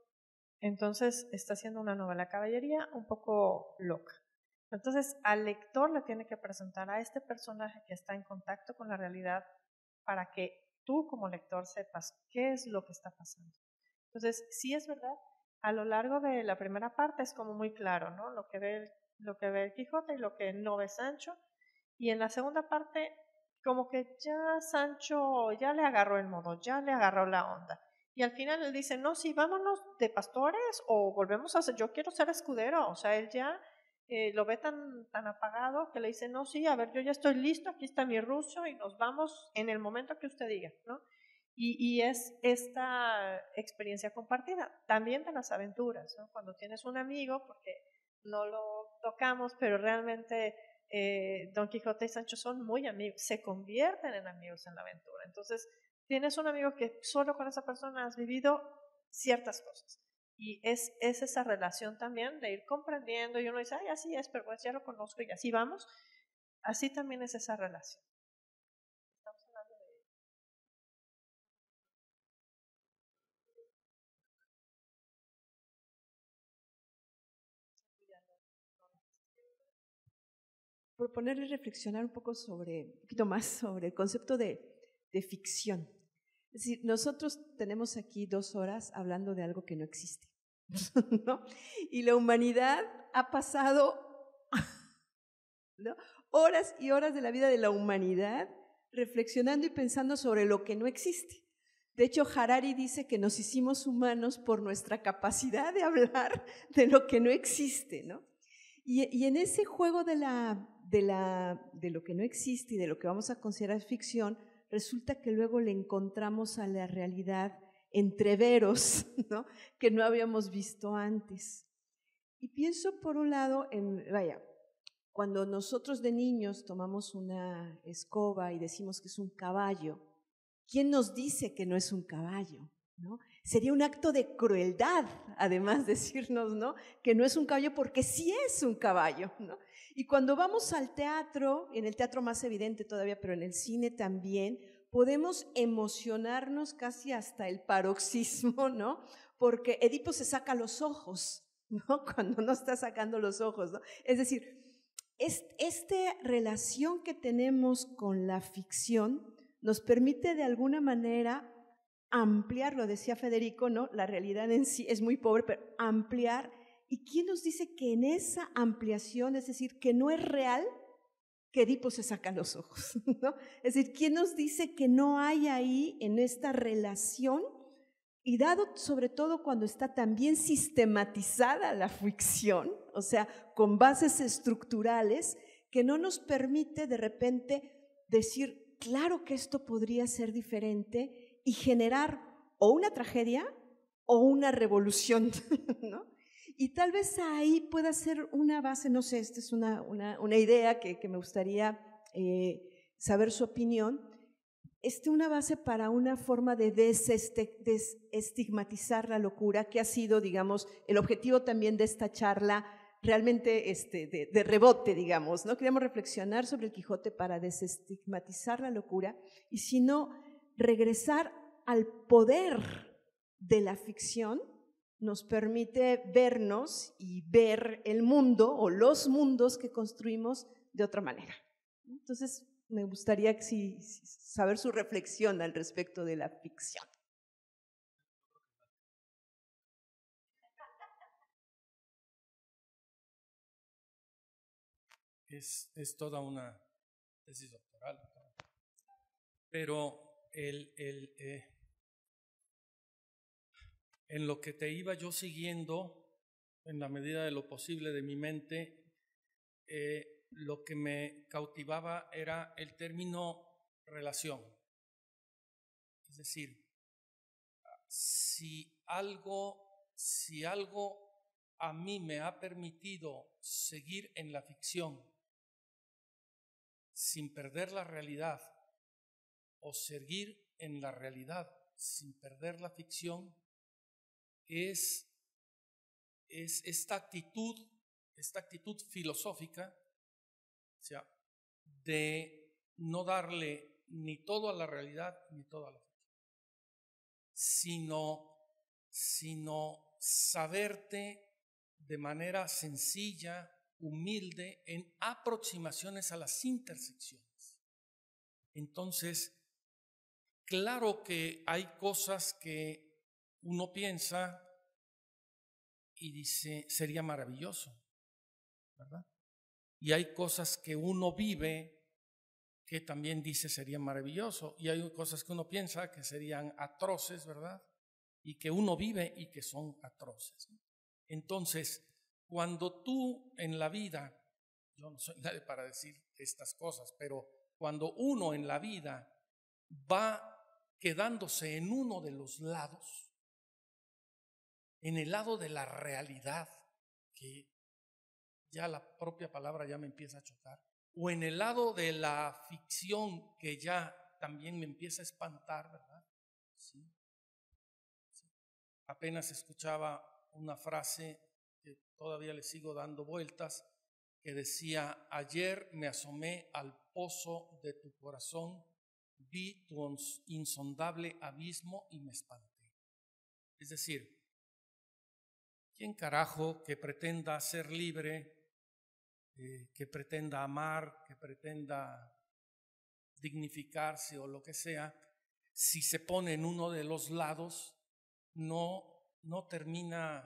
entonces está haciendo una novela caballería un poco loca. Entonces al lector le tiene que presentar a este personaje que está en contacto con la realidad para que tú como lector sepas qué es lo que está pasando. Entonces, si es verdad, a lo largo de la primera parte es como muy claro, ¿no? Lo que ve lo que ve el Quijote y lo que no ve Sancho. Y en la segunda parte como que ya Sancho ya le agarró el modo, ya le agarró la onda. Y al final él dice, no, sí, vámonos de pastores o volvemos a ser, yo quiero ser escudero. O sea, él ya eh, lo ve tan, tan apagado que le dice, no, sí, a ver, yo ya estoy listo, aquí está mi ruso y nos vamos en el momento que usted diga, ¿no? Y, y es esta experiencia compartida, también de las aventuras, ¿no? Cuando tienes un amigo, porque no lo tocamos, pero realmente eh, Don Quijote y Sancho son muy amigos, se convierten en amigos en la aventura. Entonces, tienes un amigo que solo con esa persona has vivido ciertas cosas. Y es, esa relación también de ir comprendiendo y uno dice, ay, así es, pero pues ya lo conozco y así vamos. Así también es esa relación. proponerles reflexionar un poco sobre, un poquito más sobre el concepto de, de ficción. Es decir, nosotros tenemos aquí dos horas hablando de algo que no existe, ¿no? Y la humanidad ha pasado horas y horas de la vida de la humanidad reflexionando y pensando sobre lo que no existe. De hecho, Harari dice que nos hicimos humanos por nuestra capacidad de hablar de lo que no existe, ¿no? Y, en ese juego de, la, de, la, de lo que no existe y de lo que vamos a considerar ficción, resulta que luego le encontramos a la realidad entreveros ¿no? que no habíamos visto antes. Y pienso, por un lado, en, vaya, cuando nosotros de niños tomamos una escoba y decimos que es un caballo, ¿quién nos dice que no es un caballo? ¿no? Sería un acto de crueldad, además decirnos, ¿no? Que no es un caballo porque sí es un caballo, Y cuando vamos al teatro, en el teatro más evidente todavía, pero en el cine también, podemos emocionarnos casi hasta el paroxismo, ¿no? Porque Edipo se saca los ojos, ¿no? Cuando no está sacando los ojos, Es decir, esta relación que tenemos con la ficción nos permite de alguna manera ampliar, lo decía Federico, ¿no? La realidad en sí es muy pobre, pero ampliar. ¿Y quién nos dice que en esa ampliación, es decir, que no es real, que Edipo se saca los ojos, ¿no? Es decir, ¿quién nos dice que no hay ahí en esta relación? Y dado sobre todo cuando está también sistematizada la fricción, o sea, con bases estructurales, que no nos permite de repente decir, claro que esto podría ser diferente y generar o una tragedia o una revolución, ¿no? Y tal vez ahí pueda ser una base, no sé, esta es una, una, idea que, me gustaría eh, saber su opinión, este, una base para una forma de desestigmatizar la locura, que ha sido, digamos, el objetivo también de esta charla realmente este, de, de, rebote, digamos, ¿no? Queríamos reflexionar sobre el Quijote para desestigmatizar la locura y si no, regresar al poder de la ficción nos permite vernos y ver el mundo o los mundos que construimos de otra manera. Entonces, me gustaría si, saber su reflexión al respecto de la ficción. Es, es toda una tesis doctoral. Pero eh, en lo que te iba yo siguiendo, en la medida de lo posible de mi mente, eh, lo que me cautivaba era el término relación. Es decir, si algo, si algo a mí me ha permitido seguir en la ficción sin perder la realidad, o seguir en la realidad sin perder la ficción es, es esta actitud, esta actitud filosófica, sea, de no darle ni todo a la realidad ni todo a la ficción, sino, sino saberte de manera sencilla, humilde, en aproximaciones a las intersecciones. Entonces, Claro que hay cosas que uno piensa y dice, sería maravilloso, ¿verdad? Y hay cosas que uno vive que también dice sería maravilloso, y hay cosas que uno piensa que serían atroces, ¿verdad? Y que uno vive y que son atroces. Entonces, cuando tú en la vida, yo no soy nadie para decir estas cosas, pero cuando uno en la vida va quedándose en uno de los lados, en el lado de la realidad, que ya la propia palabra ya me empieza a chocar, o en el lado de la ficción que ya también me empieza a espantar, ¿verdad? Apenas escuchaba una frase que todavía le sigo dando vueltas, que decía, ayer me asomé al pozo de tu corazón vi tu insondable abismo y me espanté. Es decir, ¿quién carajo que pretenda ser libre, eh, que pretenda amar, que pretenda dignificarse o lo que sea, si se pone en uno de los lados, no, no termina,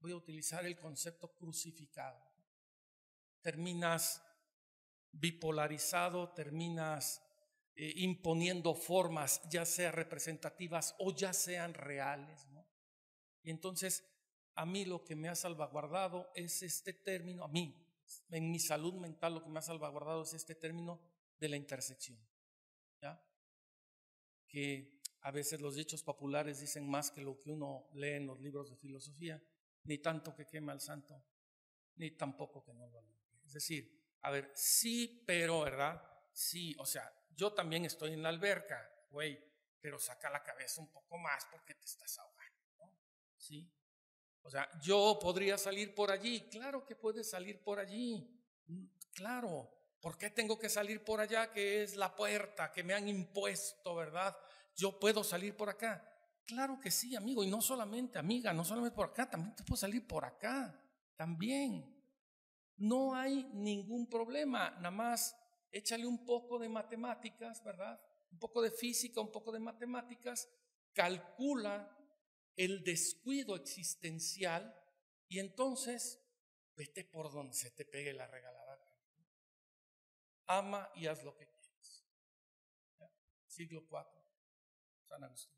voy a utilizar el concepto crucificado, terminas bipolarizado, terminas eh, imponiendo formas, ya sean representativas o ya sean reales. Y entonces, a mí lo que me ha salvaguardado es este término, a mí, en mi salud mental lo que me ha salvaguardado es este término de la intersección. ¿ya? Que a veces los dichos populares dicen más que lo que uno lee en los libros de filosofía, ni tanto que quema el santo, ni tampoco que no lo alumbre. Es decir, a ver, sí, pero, ¿verdad? Sí, o sea, yo también estoy en la alberca, güey, pero saca la cabeza un poco más porque te estás ahogando, ¿no? ¿Sí? O sea, yo podría salir por allí, claro que puedes salir por allí, mm, claro. ¿Por qué tengo que salir por allá que es la puerta que me han impuesto, verdad? Yo puedo salir por acá. Claro que sí, amigo, y no solamente, amiga, no solamente por acá, también te puedo salir por acá, también. No hay ningún problema, nada más échale un poco de matemáticas, ¿verdad? Un poco de física, un poco de matemáticas, calcula el descuido existencial y entonces vete por donde se te pegue la regalada. Ama y haz lo que quieras. Siglo IV, San Agustín.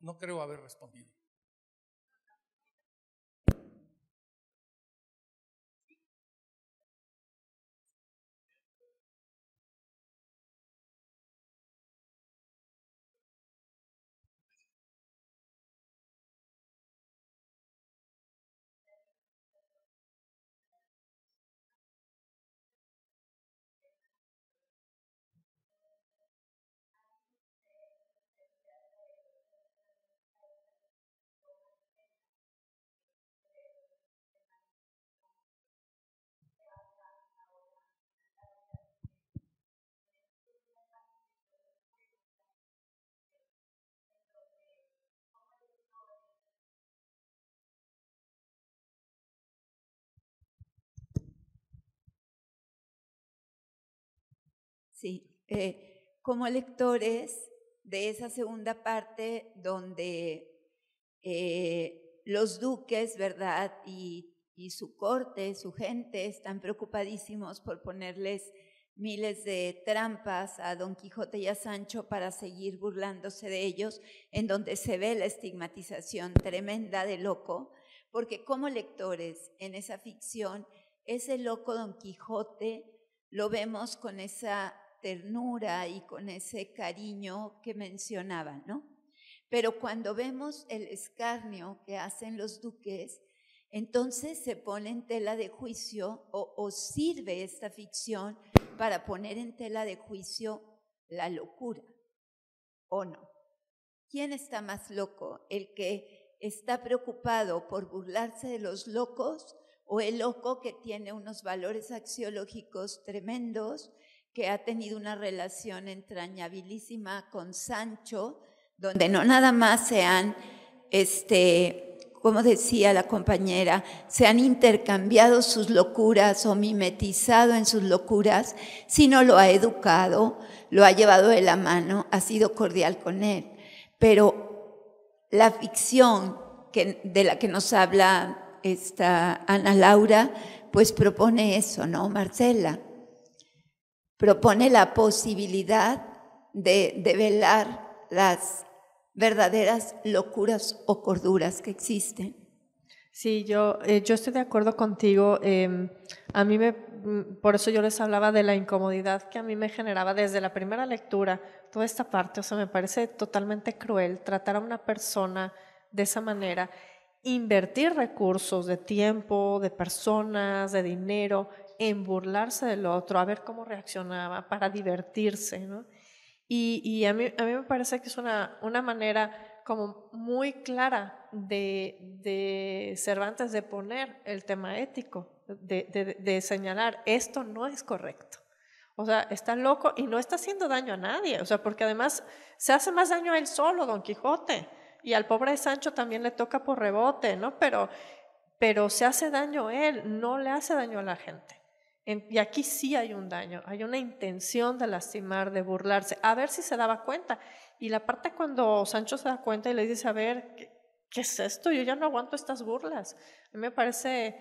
No creo haber respondido. Eh, como lectores de esa segunda parte donde eh, los duques, ¿verdad? Y, y su corte, su gente, están preocupadísimos por ponerles miles de trampas a Don Quijote y a Sancho para seguir burlándose de ellos, en donde se ve la estigmatización tremenda de loco, porque como lectores en esa ficción, ese loco Don Quijote lo vemos con esa ternura y con ese cariño que mencionaba, ¿no? Pero cuando vemos el escarnio que hacen los duques, entonces se pone en tela de juicio o, o sirve esta ficción para poner en tela de juicio la locura, ¿o no? ¿Quién está más loco? ¿El que está preocupado por burlarse de los locos o el loco que tiene unos valores axiológicos tremendos que ha tenido una relación entrañabilísima con Sancho, donde no nada más se han, este, como decía la compañera, se han intercambiado sus locuras o mimetizado en sus locuras, sino lo ha educado, lo ha llevado de la mano, ha sido cordial con él. Pero la ficción que, de la que nos habla esta Ana Laura, pues propone eso, ¿no, Marcela? propone la posibilidad de, develar velar las verdaderas locuras o corduras que existen. Sí, yo, eh, yo estoy de acuerdo contigo. Em, a mí me, mm, por eso yo les hablaba de la incomodidad que a mí me generaba desde la primera lectura, toda esta parte, o sea, me parece totalmente cruel tratar a una persona de esa manera, invertir recursos de tiempo, de personas, de dinero en burlarse del otro, a ver cómo reaccionaba, para divertirse, ¿no? Y, a, mí, me parece que es una, manera como muy clara de, Cervantes de poner el tema ético, de, señalar, esto no es correcto. O sea, está loco y no está haciendo daño a nadie. O sea, porque además se hace más daño a él solo, Don Quijote. Y al pobre Sancho también le toca por rebote, ¿no? Pero, pero se hace daño a él, no le hace daño a la gente y aquí sí hay un daño, hay una intención de lastimar, de burlarse, a ver si se daba cuenta. Y la parte cuando Sancho se da cuenta y le dice, a ver, ¿qué, es esto? Yo ya no aguanto estas burlas. A mí me parece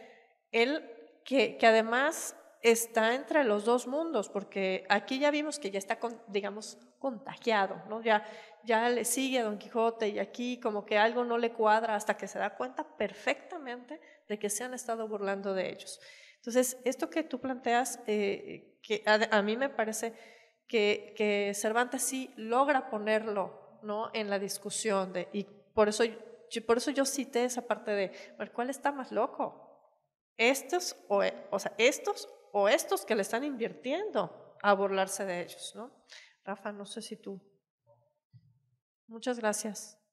él que, además está entre los dos mundos, porque aquí ya vimos que ya está, digamos, contagiado, ¿no? Ya, ya le sigue a Don Quijote y aquí como que algo no le cuadra hasta que se da cuenta perfectamente de que se han estado burlando de ellos. Entonces, esto que tú planteas, eh, que a, mí me parece que, Cervantes sí logra ponerlo ¿no? en la discusión, de, y por eso, yo, por eso yo cité esa parte de, ¿cuál está más loco? ¿Estos o, o sea, estos o estos que le están invirtiendo a burlarse de ellos? ¿no? Rafa, no sé si tú. Muchas gracias.